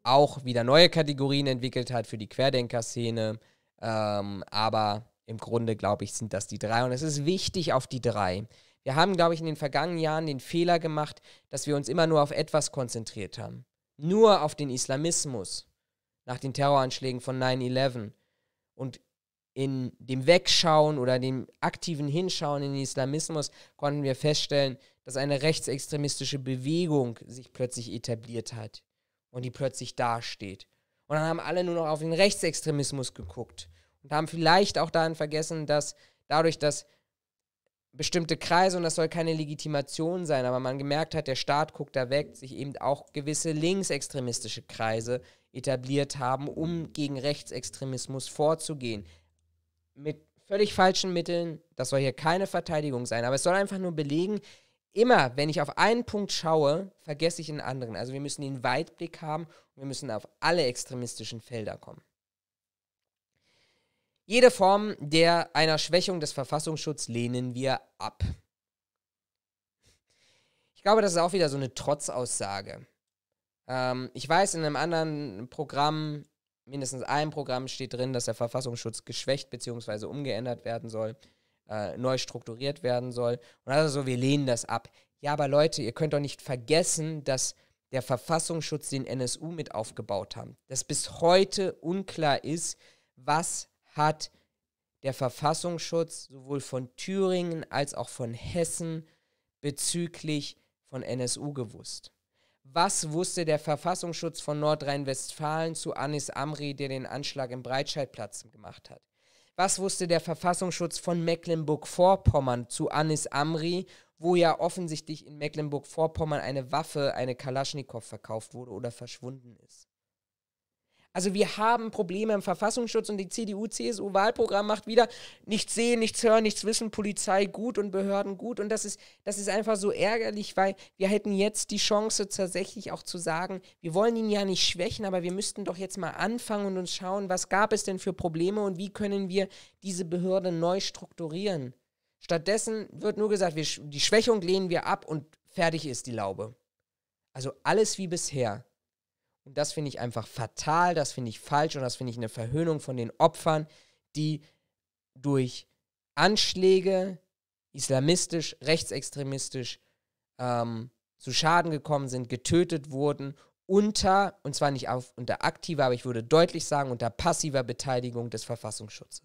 auch wieder neue Kategorien entwickelt hat für die Querdenker-Szene. Ähm, aber im Grunde, glaube ich, sind das die drei. Und es ist wichtig auf die drei. Wir haben, glaube ich, in den vergangenen Jahren den Fehler gemacht, dass wir uns immer nur auf etwas konzentriert haben. Nur auf den Islamismus nach den Terroranschlägen von 9-11 und in dem Wegschauen oder dem aktiven Hinschauen in den Islamismus konnten wir feststellen, dass eine rechtsextremistische Bewegung sich plötzlich etabliert hat und die plötzlich dasteht. Und dann haben alle nur noch auf den Rechtsextremismus geguckt und haben vielleicht auch daran vergessen, dass dadurch, dass bestimmte Kreise, und das soll keine Legitimation sein, aber man gemerkt hat, der Staat guckt da weg, sich eben auch gewisse linksextremistische Kreise etabliert haben, um gegen Rechtsextremismus vorzugehen mit völlig falschen Mitteln. Das soll hier keine Verteidigung sein, aber es soll einfach nur belegen, immer wenn ich auf einen Punkt schaue, vergesse ich den anderen. Also wir müssen den Weitblick haben und wir müssen auf alle extremistischen Felder kommen. Jede Form der einer Schwächung des Verfassungsschutzes lehnen wir ab. Ich glaube, das ist auch wieder so eine Trotzaussage. Ähm, ich weiß, in einem anderen Programm mindestens einem Programm steht drin, dass der Verfassungsschutz geschwächt bzw. umgeändert werden soll, äh, neu strukturiert werden soll. Und also so, wir lehnen das ab. Ja, aber Leute, ihr könnt doch nicht vergessen, dass der Verfassungsschutz den NSU mit aufgebaut hat. Dass bis heute unklar ist, was hat der Verfassungsschutz sowohl von Thüringen als auch von Hessen bezüglich von NSU gewusst. Was wusste der Verfassungsschutz von Nordrhein-Westfalen zu Anis Amri, der den Anschlag im Breitscheidplatz gemacht hat? Was wusste der Verfassungsschutz von Mecklenburg-Vorpommern zu Anis Amri, wo ja offensichtlich in Mecklenburg-Vorpommern eine Waffe, eine Kalaschnikow, verkauft wurde oder verschwunden ist? Also wir haben Probleme im Verfassungsschutz und die CDU-CSU-Wahlprogramm macht wieder nichts sehen, nichts hören, nichts wissen, Polizei gut und Behörden gut. Und das ist, das ist einfach so ärgerlich, weil wir hätten jetzt die Chance tatsächlich auch zu sagen, wir wollen ihn ja nicht schwächen, aber wir müssten doch jetzt mal anfangen und uns schauen, was gab es denn für Probleme und wie können wir diese Behörde neu strukturieren. Stattdessen wird nur gesagt, wir, die Schwächung lehnen wir ab und fertig ist die Laube. Also alles wie bisher. Und das finde ich einfach fatal, das finde ich falsch und das finde ich eine Verhöhnung von den Opfern, die durch Anschläge islamistisch, rechtsextremistisch ähm, zu Schaden gekommen sind, getötet wurden unter, und zwar nicht auf, unter aktiver, aber ich würde deutlich sagen, unter passiver Beteiligung des Verfassungsschutzes.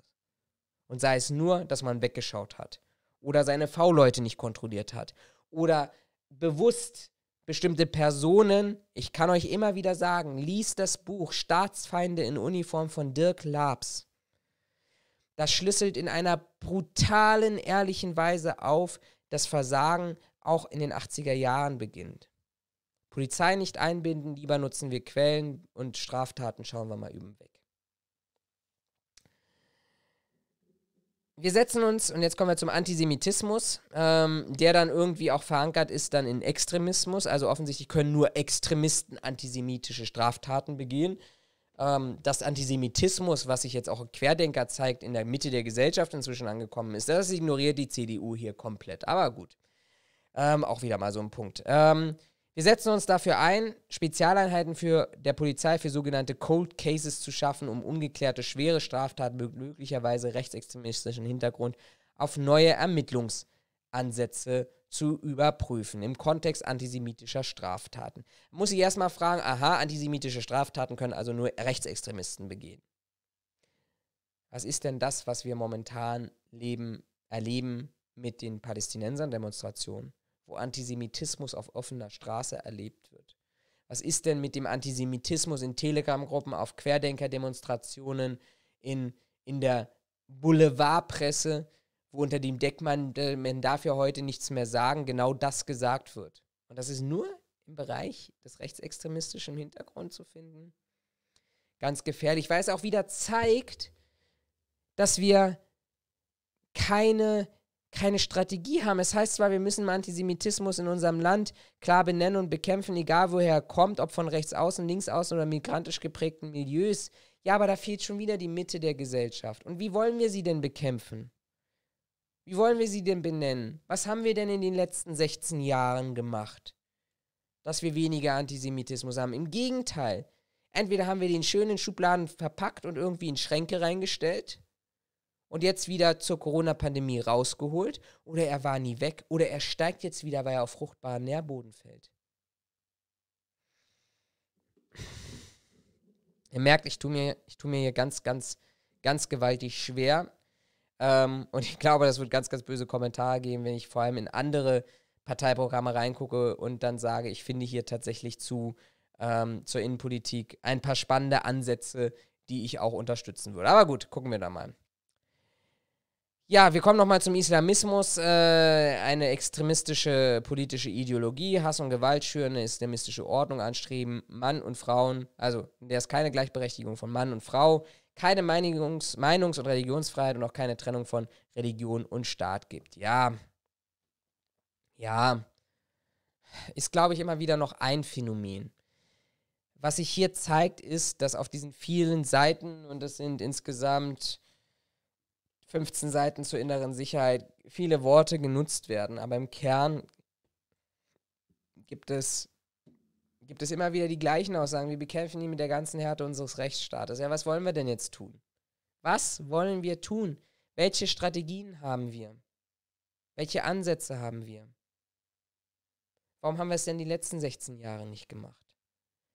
Und sei es nur, dass man weggeschaut hat oder seine V-Leute nicht kontrolliert hat oder bewusst bestimmte Personen. Ich kann euch immer wieder sagen, liest das Buch Staatsfeinde in Uniform von Dirk Labs. Das schlüsselt in einer brutalen, ehrlichen Weise auf, dass Versagen auch in den 80er Jahren beginnt. Polizei nicht einbinden, lieber nutzen wir Quellen und Straftaten schauen wir mal üben weg. wir setzen uns, und jetzt kommen wir zum Antisemitismus, ähm, der dann irgendwie auch verankert ist dann in Extremismus. Also offensichtlich können nur Extremisten antisemitische Straftaten begehen. Ähm, dass Antisemitismus, was sich jetzt auch Querdenker zeigt, in der Mitte der Gesellschaft inzwischen angekommen ist, das ignoriert die CDU hier komplett. Aber gut, ähm, auch wieder mal so ein Punkt. Ähm, wir setzen uns dafür ein, Spezialeinheiten für der Polizei für sogenannte Cold Cases zu schaffen, um ungeklärte schwere Straftaten mit möglicherweise rechtsextremistischen Hintergrund auf neue Ermittlungsansätze zu überprüfen im Kontext antisemitischer Straftaten. Man muss ich erstmal fragen, aha, antisemitische Straftaten können also nur Rechtsextremisten begehen. Was ist denn das, was wir momentan leben, erleben mit den Palästinensern Demonstrationen? wo Antisemitismus auf offener Straße erlebt wird. Was ist denn mit dem Antisemitismus in Telegram-Gruppen, auf Querdenker-Demonstrationen, in, in der Boulevardpresse, wo unter dem Deckmantel, äh, man darf ja heute nichts mehr sagen, genau das gesagt wird? Und das ist nur im Bereich des rechtsextremistischen Hintergrund zu finden. Ganz gefährlich, weil es auch wieder zeigt, dass wir keine keine Strategie haben. Es heißt zwar, wir müssen Antisemitismus in unserem Land klar benennen und bekämpfen, egal woher er kommt, ob von rechts außen, links außen oder migrantisch geprägten Milieus. Ja, aber da fehlt schon wieder die Mitte der Gesellschaft. Und wie wollen wir sie denn bekämpfen? Wie wollen wir sie denn benennen? Was haben wir denn in den letzten 16 Jahren gemacht, dass wir weniger Antisemitismus haben? Im Gegenteil. Entweder haben wir den schönen Schubladen verpackt und irgendwie in Schränke reingestellt und jetzt wieder zur Corona-Pandemie rausgeholt oder er war nie weg oder er steigt jetzt wieder, weil er auf fruchtbaren Nährboden fällt. Ihr merkt, ich tue mir, tu mir hier ganz, ganz, ganz gewaltig schwer. Ähm, und ich glaube, das wird ganz, ganz böse Kommentare geben, wenn ich vor allem in andere Parteiprogramme reingucke und dann sage, ich finde hier tatsächlich zu ähm, zur Innenpolitik ein paar spannende Ansätze, die ich auch unterstützen würde. Aber gut, gucken wir da mal. Ja, wir kommen nochmal zum Islamismus. Äh, eine extremistische politische Ideologie, Hass und Gewalt schüren, eine islamistische Ordnung anstreben, Mann und Frauen, also in der es keine Gleichberechtigung von Mann und Frau, keine Meinungs-, Meinungs und Religionsfreiheit und auch keine Trennung von Religion und Staat gibt. Ja, ja, ist, glaube ich, immer wieder noch ein Phänomen. Was sich hier zeigt, ist, dass auf diesen vielen Seiten, und das sind insgesamt 15 Seiten zur inneren Sicherheit viele Worte genutzt werden, aber im Kern gibt es, gibt es immer wieder die gleichen Aussagen. Wir bekämpfen ihn mit der ganzen Härte unseres Rechtsstaates. Ja, was wollen wir denn jetzt tun? Was wollen wir tun? Welche Strategien haben wir? Welche Ansätze haben wir? Warum haben wir es denn die letzten 16 Jahre nicht gemacht?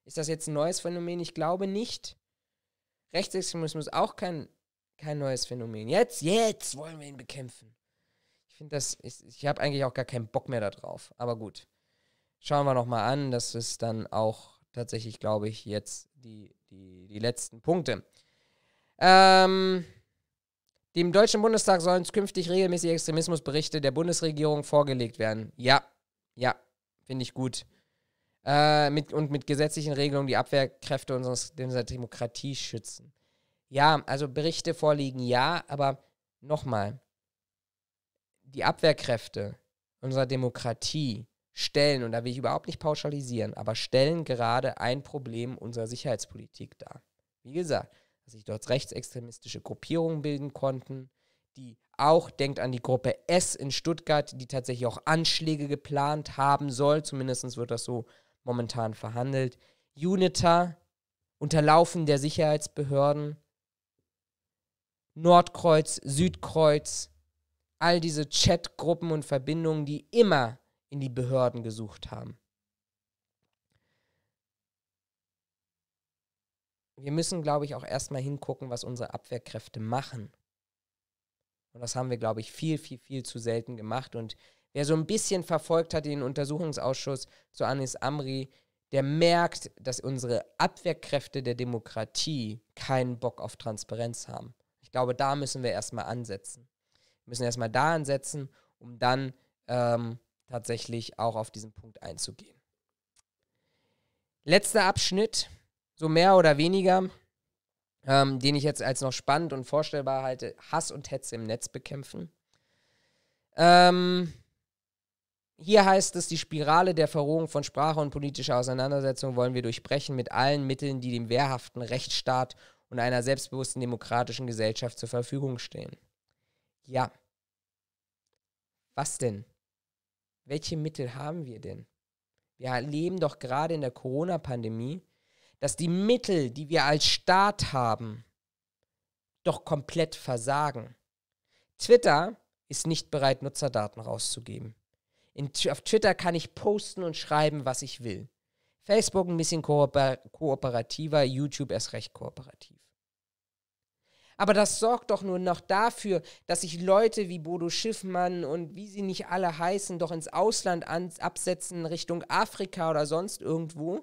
Ist das jetzt ein neues Phänomen? Ich glaube nicht. Rechtsextremismus ist auch kein kein neues Phänomen. Jetzt, jetzt wollen wir ihn bekämpfen. Ich finde das, ich, ich habe eigentlich auch gar keinen Bock mehr darauf. Aber gut, schauen wir nochmal an. Das ist dann auch tatsächlich, glaube ich, jetzt die, die, die letzten Punkte. Ähm, dem Deutschen Bundestag sollen künftig regelmäßig Extremismusberichte der Bundesregierung vorgelegt werden. Ja, ja, finde ich gut. Äh, mit, und mit gesetzlichen Regelungen die Abwehrkräfte unseres, unserer Demokratie schützen. Ja, also Berichte vorliegen, ja, aber nochmal, die Abwehrkräfte unserer Demokratie stellen, und da will ich überhaupt nicht pauschalisieren, aber stellen gerade ein Problem unserer Sicherheitspolitik dar. Wie gesagt, dass sich dort rechtsextremistische Gruppierungen bilden konnten, die auch, denkt an die Gruppe S in Stuttgart, die tatsächlich auch Anschläge geplant haben soll, zumindest wird das so momentan verhandelt. UNITA, Unterlaufen der Sicherheitsbehörden, Nordkreuz, Südkreuz, all diese Chatgruppen und Verbindungen, die immer in die Behörden gesucht haben. Wir müssen, glaube ich, auch erstmal hingucken, was unsere Abwehrkräfte machen. Und das haben wir, glaube ich, viel, viel, viel zu selten gemacht. Und wer so ein bisschen verfolgt hat den Untersuchungsausschuss zu Anis Amri, der merkt, dass unsere Abwehrkräfte der Demokratie keinen Bock auf Transparenz haben glaube, da müssen wir erstmal ansetzen. Wir müssen erstmal da ansetzen, um dann ähm, tatsächlich auch auf diesen Punkt einzugehen. Letzter Abschnitt, so mehr oder weniger, ähm, den ich jetzt als noch spannend und vorstellbar halte, Hass und Hetze im Netz bekämpfen. Ähm, hier heißt es, die Spirale der Verrohung von Sprache und politischer Auseinandersetzung wollen wir durchbrechen mit allen Mitteln, die dem wehrhaften Rechtsstaat und einer selbstbewussten demokratischen Gesellschaft zur Verfügung stehen. Ja. Was denn? Welche Mittel haben wir denn? Wir erleben doch gerade in der Corona-Pandemie, dass die Mittel, die wir als Staat haben, doch komplett versagen. Twitter ist nicht bereit, Nutzerdaten rauszugeben. In, auf Twitter kann ich posten und schreiben, was ich will. Facebook ein bisschen kooper kooperativer, YouTube erst recht kooperativ. Aber das sorgt doch nur noch dafür, dass sich Leute wie Bodo Schiffmann und wie sie nicht alle heißen, doch ins Ausland absetzen, Richtung Afrika oder sonst irgendwo,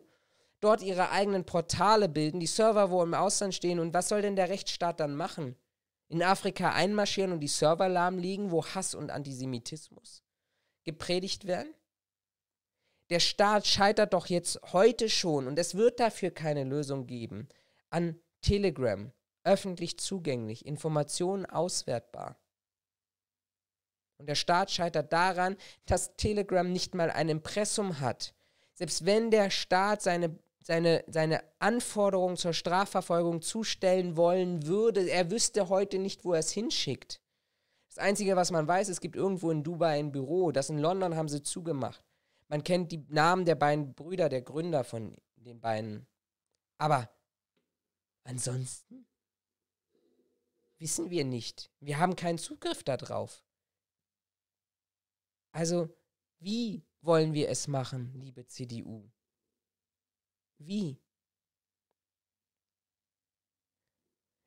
dort ihre eigenen Portale bilden, die Server wo im Ausland stehen. Und was soll denn der Rechtsstaat dann machen? In Afrika einmarschieren und die Server lahmlegen, wo Hass und Antisemitismus gepredigt werden? Der Staat scheitert doch jetzt heute schon und es wird dafür keine Lösung geben an Telegram öffentlich zugänglich, Informationen auswertbar. Und der Staat scheitert daran, dass Telegram nicht mal ein Impressum hat. Selbst wenn der Staat seine, seine, seine Anforderungen zur Strafverfolgung zustellen wollen würde, er wüsste heute nicht, wo er es hinschickt. Das Einzige, was man weiß, es gibt irgendwo in Dubai ein Büro. Das in London haben sie zugemacht. Man kennt die Namen der beiden Brüder, der Gründer von den beiden. Aber ansonsten wissen wir nicht. Wir haben keinen Zugriff darauf. Also, wie wollen wir es machen, liebe CDU? Wie?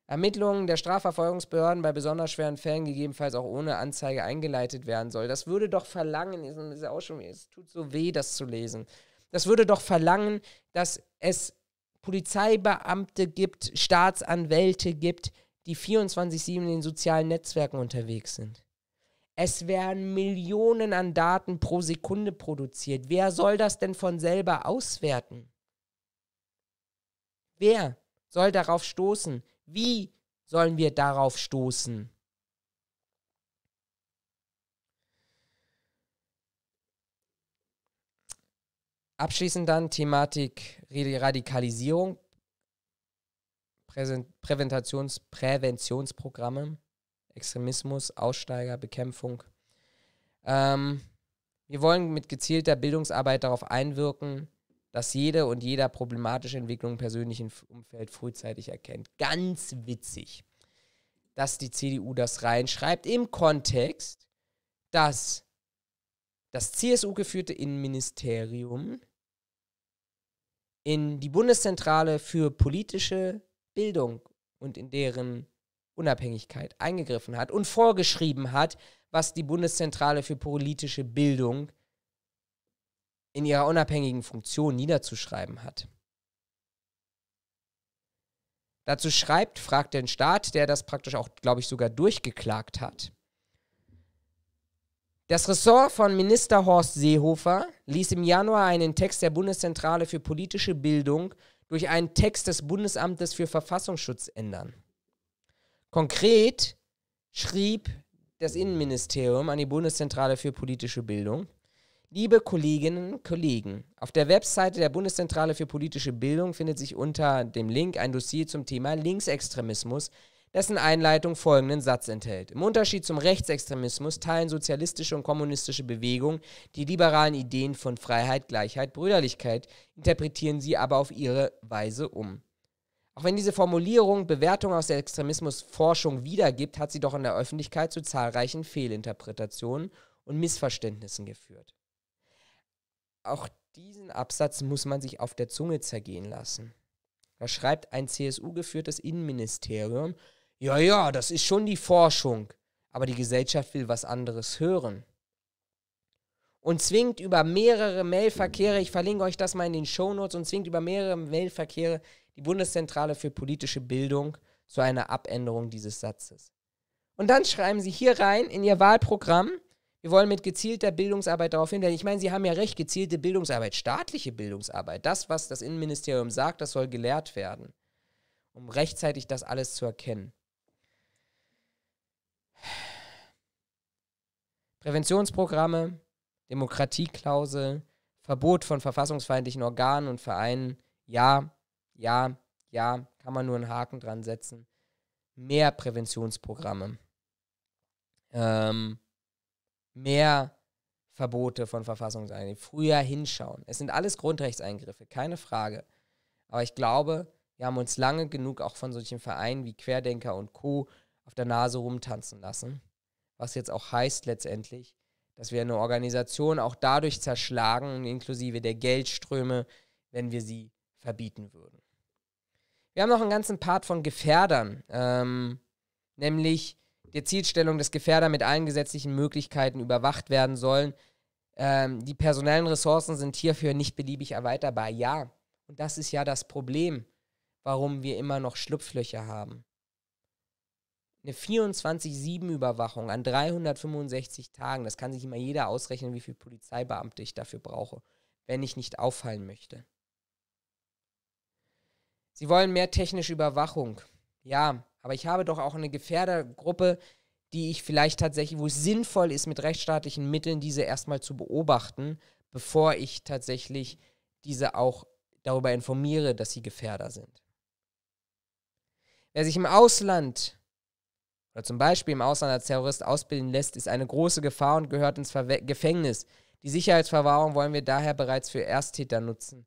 Ermittlungen der Strafverfolgungsbehörden bei besonders schweren Fällen gegebenenfalls auch ohne Anzeige eingeleitet werden soll. Das würde doch verlangen, ist ja auch schon, es tut so weh, das zu lesen. Das würde doch verlangen, dass es Polizeibeamte gibt, Staatsanwälte gibt, die 24-7 in den sozialen Netzwerken unterwegs sind. Es werden Millionen an Daten pro Sekunde produziert. Wer soll das denn von selber auswerten? Wer soll darauf stoßen? Wie sollen wir darauf stoßen? Abschließend dann Thematik Radikalisierung. Präventations Präventionsprogramme, Extremismus, Aussteigerbekämpfung. Ähm, wir wollen mit gezielter Bildungsarbeit darauf einwirken, dass jede und jeder problematische Entwicklung im persönlichen Umfeld frühzeitig erkennt. Ganz witzig, dass die CDU das reinschreibt im Kontext, dass das CSU-geführte Innenministerium in die Bundeszentrale für politische Bildung und in deren Unabhängigkeit eingegriffen hat und vorgeschrieben hat, was die Bundeszentrale für politische Bildung in ihrer unabhängigen Funktion niederzuschreiben hat. Dazu schreibt, fragt den Staat, der das praktisch auch, glaube ich, sogar durchgeklagt hat. Das Ressort von Minister Horst Seehofer ließ im Januar einen Text der Bundeszentrale für politische Bildung durch einen Text des Bundesamtes für Verfassungsschutz ändern. Konkret schrieb das Innenministerium an die Bundeszentrale für politische Bildung, Liebe Kolleginnen und Kollegen, auf der Webseite der Bundeszentrale für politische Bildung findet sich unter dem Link ein Dossier zum Thema Linksextremismus dessen Einleitung folgenden Satz enthält. Im Unterschied zum Rechtsextremismus teilen sozialistische und kommunistische Bewegungen die liberalen Ideen von Freiheit, Gleichheit, Brüderlichkeit, interpretieren sie aber auf ihre Weise um. Auch wenn diese Formulierung Bewertungen aus der Extremismusforschung wiedergibt, hat sie doch in der Öffentlichkeit zu zahlreichen Fehlinterpretationen und Missverständnissen geführt. Auch diesen Absatz muss man sich auf der Zunge zergehen lassen. Da schreibt ein CSU-geführtes Innenministerium, ja, ja, das ist schon die Forschung, aber die Gesellschaft will was anderes hören. Und zwingt über mehrere Mailverkehre, ich verlinke euch das mal in den Shownotes, und zwingt über mehrere Mailverkehre die Bundeszentrale für politische Bildung zu einer Abänderung dieses Satzes. Und dann schreiben sie hier rein in ihr Wahlprogramm, wir wollen mit gezielter Bildungsarbeit darauf hinweisen. Ich meine, Sie haben ja recht, gezielte Bildungsarbeit, staatliche Bildungsarbeit, das, was das Innenministerium sagt, das soll gelehrt werden, um rechtzeitig das alles zu erkennen. Präventionsprogramme, Demokratieklausel, Verbot von verfassungsfeindlichen Organen und Vereinen. Ja, ja, ja, kann man nur einen Haken dran setzen. Mehr Präventionsprogramme. Ähm, mehr Verbote von Verfassungseingriffe. Früher hinschauen. Es sind alles Grundrechtseingriffe, keine Frage. Aber ich glaube, wir haben uns lange genug auch von solchen Vereinen wie Querdenker und Co auf der Nase rumtanzen lassen. Was jetzt auch heißt letztendlich, dass wir eine Organisation auch dadurch zerschlagen, inklusive der Geldströme, wenn wir sie verbieten würden. Wir haben noch einen ganzen Part von Gefährdern, ähm, nämlich der Zielstellung, dass Gefährder mit allen gesetzlichen Möglichkeiten überwacht werden sollen. Ähm, die personellen Ressourcen sind hierfür nicht beliebig erweiterbar. Ja, und das ist ja das Problem, warum wir immer noch Schlupflöcher haben eine 24-7-Überwachung an 365 Tagen, das kann sich immer jeder ausrechnen, wie viele Polizeibeamte ich dafür brauche, wenn ich nicht auffallen möchte. Sie wollen mehr technische Überwachung. Ja, aber ich habe doch auch eine Gefährdergruppe, die ich vielleicht tatsächlich, wo es sinnvoll ist, mit rechtsstaatlichen Mitteln diese erstmal zu beobachten, bevor ich tatsächlich diese auch darüber informiere, dass sie Gefährder sind. Wer sich im Ausland oder zum Beispiel im Ausland als Terrorist ausbilden lässt, ist eine große Gefahr und gehört ins Verwe Gefängnis. Die Sicherheitsverwahrung wollen wir daher bereits für Ersttäter nutzen.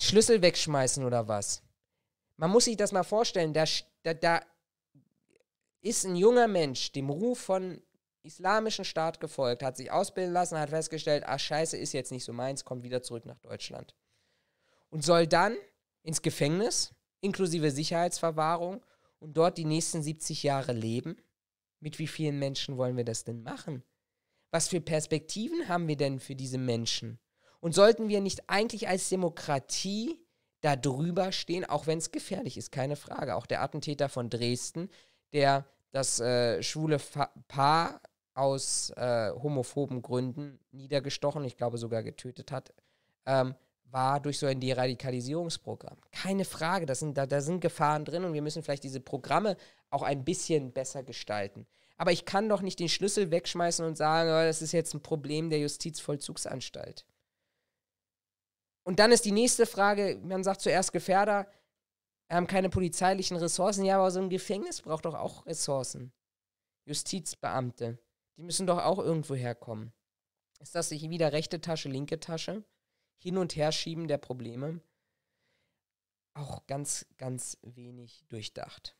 Schlüssel wegschmeißen oder was? Man muss sich das mal vorstellen, da, da, da ist ein junger Mensch dem Ruf von islamischen Staat gefolgt, hat sich ausbilden lassen, hat festgestellt, ah scheiße, ist jetzt nicht so meins, kommt wieder zurück nach Deutschland. Und soll dann ins Gefängnis inklusive Sicherheitsverwahrung und dort die nächsten 70 Jahre leben? Mit wie vielen Menschen wollen wir das denn machen? Was für Perspektiven haben wir denn für diese Menschen? Und sollten wir nicht eigentlich als Demokratie da drüber stehen, auch wenn es gefährlich ist, keine Frage. Auch der Attentäter von Dresden, der das äh, schwule Fa Paar aus äh, homophoben Gründen niedergestochen, ich glaube sogar getötet hat, ähm, war durch so ein Deradikalisierungsprogramm. Keine Frage, das sind, da, da sind Gefahren drin und wir müssen vielleicht diese Programme auch ein bisschen besser gestalten. Aber ich kann doch nicht den Schlüssel wegschmeißen und sagen, oh, das ist jetzt ein Problem der Justizvollzugsanstalt. Und dann ist die nächste Frage, man sagt zuerst Gefährder, wir haben keine polizeilichen Ressourcen. Ja, aber so ein Gefängnis braucht doch auch Ressourcen. Justizbeamte, die müssen doch auch irgendwo herkommen. Ist das nicht wieder rechte Tasche, linke Tasche? Hin- und Herschieben der Probleme auch ganz, ganz wenig durchdacht.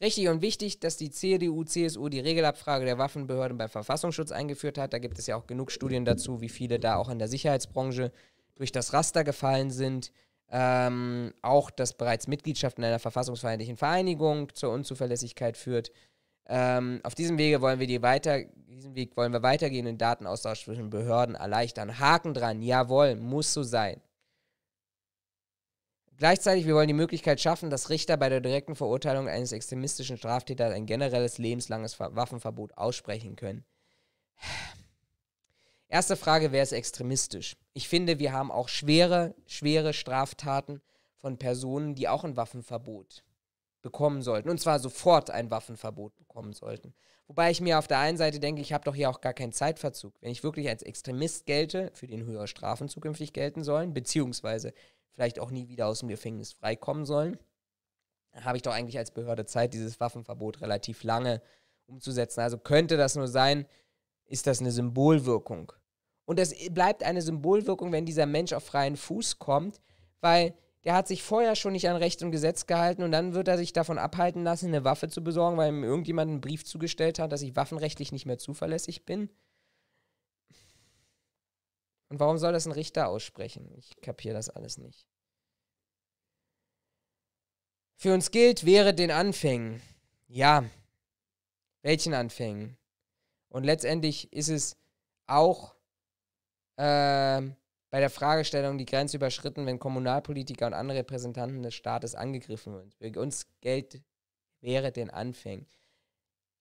Richtig und wichtig, dass die CDU, CSU die Regelabfrage der Waffenbehörden beim Verfassungsschutz eingeführt hat. Da gibt es ja auch genug Studien dazu, wie viele da auch in der Sicherheitsbranche durch das Raster gefallen sind. Ähm, auch, dass bereits Mitgliedschaft in einer verfassungsfeindlichen Vereinigung zur Unzuverlässigkeit führt. Ähm, auf diesem Wege wollen wir die weiter, diesem Weg wollen wir weitergehen und Datenaustausch zwischen Behörden erleichtern. Haken dran, jawohl, muss so sein. Gleichzeitig, wir wollen die Möglichkeit schaffen, dass Richter bei der direkten Verurteilung eines extremistischen Straftäters ein generelles lebenslanges Waffenverbot aussprechen können. Erste Frage, wer ist extremistisch? Ich finde, wir haben auch schwere, schwere Straftaten von Personen, die auch ein Waffenverbot bekommen sollten. Und zwar sofort ein Waffenverbot bekommen sollten. Wobei ich mir auf der einen Seite denke, ich habe doch hier auch gar keinen Zeitverzug. Wenn ich wirklich als Extremist gelte, für den höhere Strafen zukünftig gelten sollen, beziehungsweise vielleicht auch nie wieder aus dem Gefängnis freikommen sollen, dann habe ich doch eigentlich als Behörde Zeit, dieses Waffenverbot relativ lange umzusetzen. Also könnte das nur sein, ist das eine Symbolwirkung. Und es bleibt eine Symbolwirkung, wenn dieser Mensch auf freien Fuß kommt, weil der hat sich vorher schon nicht an Recht und Gesetz gehalten und dann wird er sich davon abhalten lassen, eine Waffe zu besorgen, weil ihm irgendjemand einen Brief zugestellt hat, dass ich waffenrechtlich nicht mehr zuverlässig bin. Und warum soll das ein Richter aussprechen? Ich kapiere das alles nicht. Für uns gilt, wäre den Anfängen. Ja. Welchen Anfängen? Und letztendlich ist es auch ähm, bei der Fragestellung die Grenze überschritten, wenn Kommunalpolitiker und andere Repräsentanten des Staates angegriffen werden. Für uns Geld wäre den Anfängen.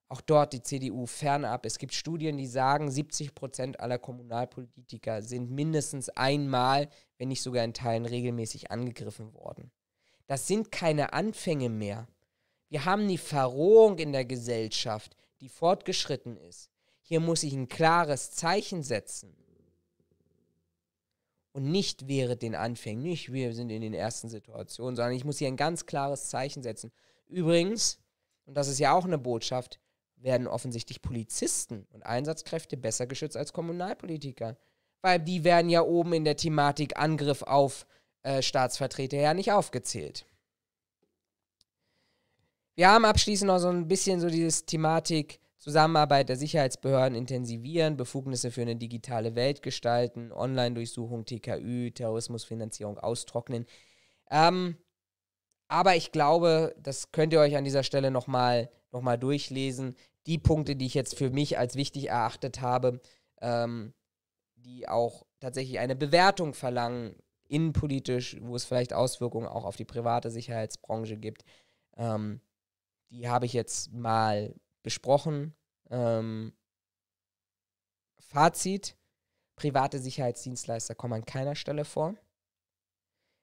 Auch dort die CDU fernab. Es gibt Studien, die sagen, 70 Prozent aller Kommunalpolitiker sind mindestens einmal, wenn nicht sogar in Teilen regelmäßig angegriffen worden. Das sind keine Anfänge mehr. Wir haben die Verrohung in der Gesellschaft, die fortgeschritten ist. Hier muss ich ein klares Zeichen setzen und nicht während den Anfängen, nicht wir sind in den ersten Situationen, sondern ich muss hier ein ganz klares Zeichen setzen. Übrigens, und das ist ja auch eine Botschaft, werden offensichtlich Polizisten und Einsatzkräfte besser geschützt als Kommunalpolitiker, weil die werden ja oben in der Thematik Angriff auf äh, Staatsvertreter ja nicht aufgezählt. Wir haben abschließend noch so ein bisschen so dieses Thematik Zusammenarbeit der Sicherheitsbehörden intensivieren, Befugnisse für eine digitale Welt gestalten, Online-Durchsuchung, TKÜ, Terrorismusfinanzierung austrocknen. Ähm, aber ich glaube, das könnt ihr euch an dieser Stelle nochmal noch mal durchlesen. Die Punkte, die ich jetzt für mich als wichtig erachtet habe, ähm, die auch tatsächlich eine Bewertung verlangen, innenpolitisch, wo es vielleicht Auswirkungen auch auf die private Sicherheitsbranche gibt, ähm, die habe ich jetzt mal besprochen. Ähm, Fazit, private Sicherheitsdienstleister kommen an keiner Stelle vor.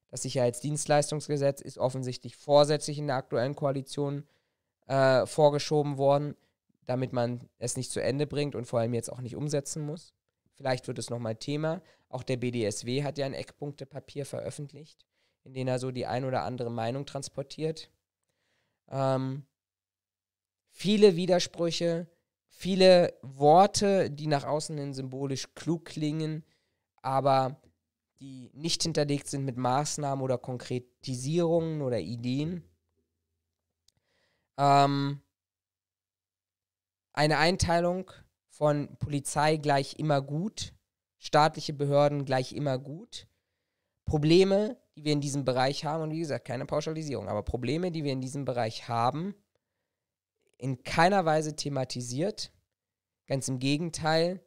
Das Sicherheitsdienstleistungsgesetz ist offensichtlich vorsätzlich in der aktuellen Koalition äh, vorgeschoben worden, damit man es nicht zu Ende bringt und vor allem jetzt auch nicht umsetzen muss. Vielleicht wird es nochmal Thema. Auch der BDSW hat ja ein Eckpunktepapier veröffentlicht, in dem er so die ein oder andere Meinung transportiert. Ähm, viele Widersprüche, viele Worte, die nach außen hin symbolisch klug klingen, aber die nicht hinterlegt sind mit Maßnahmen oder Konkretisierungen oder Ideen. Ähm, eine Einteilung von Polizei gleich immer gut, staatliche Behörden gleich immer gut. Probleme, die wir in diesem Bereich haben, und wie gesagt, keine Pauschalisierung, aber Probleme, die wir in diesem Bereich haben, in keiner Weise thematisiert. Ganz im Gegenteil,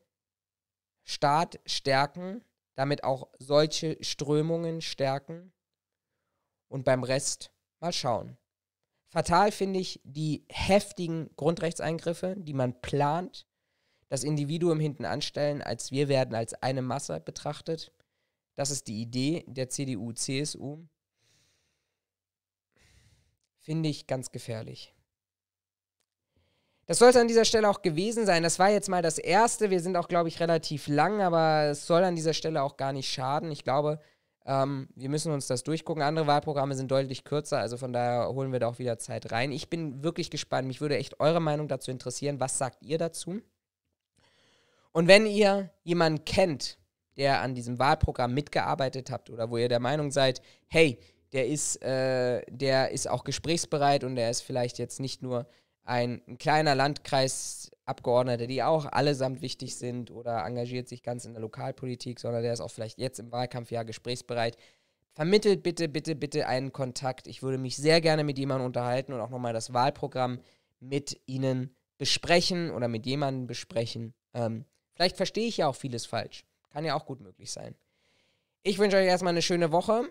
Staat stärken, damit auch solche Strömungen stärken. Und beim Rest mal schauen. Fatal finde ich die heftigen Grundrechtseingriffe, die man plant, das Individuum hinten anstellen, als wir werden als eine Masse betrachtet. Das ist die Idee der CDU, CSU. Finde ich ganz gefährlich. Das soll es an dieser Stelle auch gewesen sein. Das war jetzt mal das erste. Wir sind auch, glaube ich, relativ lang, aber es soll an dieser Stelle auch gar nicht schaden. Ich glaube, ähm, wir müssen uns das durchgucken. Andere Wahlprogramme sind deutlich kürzer, also von daher holen wir da auch wieder Zeit rein. Ich bin wirklich gespannt. Mich würde echt eure Meinung dazu interessieren. Was sagt ihr dazu? Und wenn ihr jemanden kennt, der an diesem Wahlprogramm mitgearbeitet habt oder wo ihr der Meinung seid, hey, der ist, äh, der ist auch gesprächsbereit und der ist vielleicht jetzt nicht nur ein, kleiner Landkreisabgeordneter, die auch allesamt wichtig sind oder engagiert sich ganz in der Lokalpolitik, sondern der ist auch vielleicht jetzt im Wahlkampfjahr gesprächsbereit. Vermittelt bitte, bitte, bitte einen Kontakt. Ich würde mich sehr gerne mit jemandem unterhalten und auch nochmal das Wahlprogramm mit Ihnen besprechen oder mit jemandem besprechen. Ähm, vielleicht verstehe ich ja auch vieles falsch. Kann ja auch gut möglich sein. Ich wünsche euch erstmal eine schöne Woche.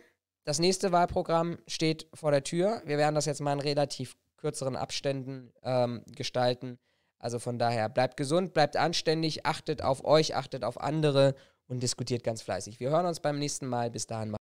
Das nächste Wahlprogramm steht vor der Tür. Wir werden das jetzt mal in relativ kürzeren Abständen ähm, gestalten. Also von daher, bleibt gesund, bleibt anständig, achtet auf euch, achtet auf andere und diskutiert ganz fleißig. Wir hören uns beim nächsten Mal. Bis dahin.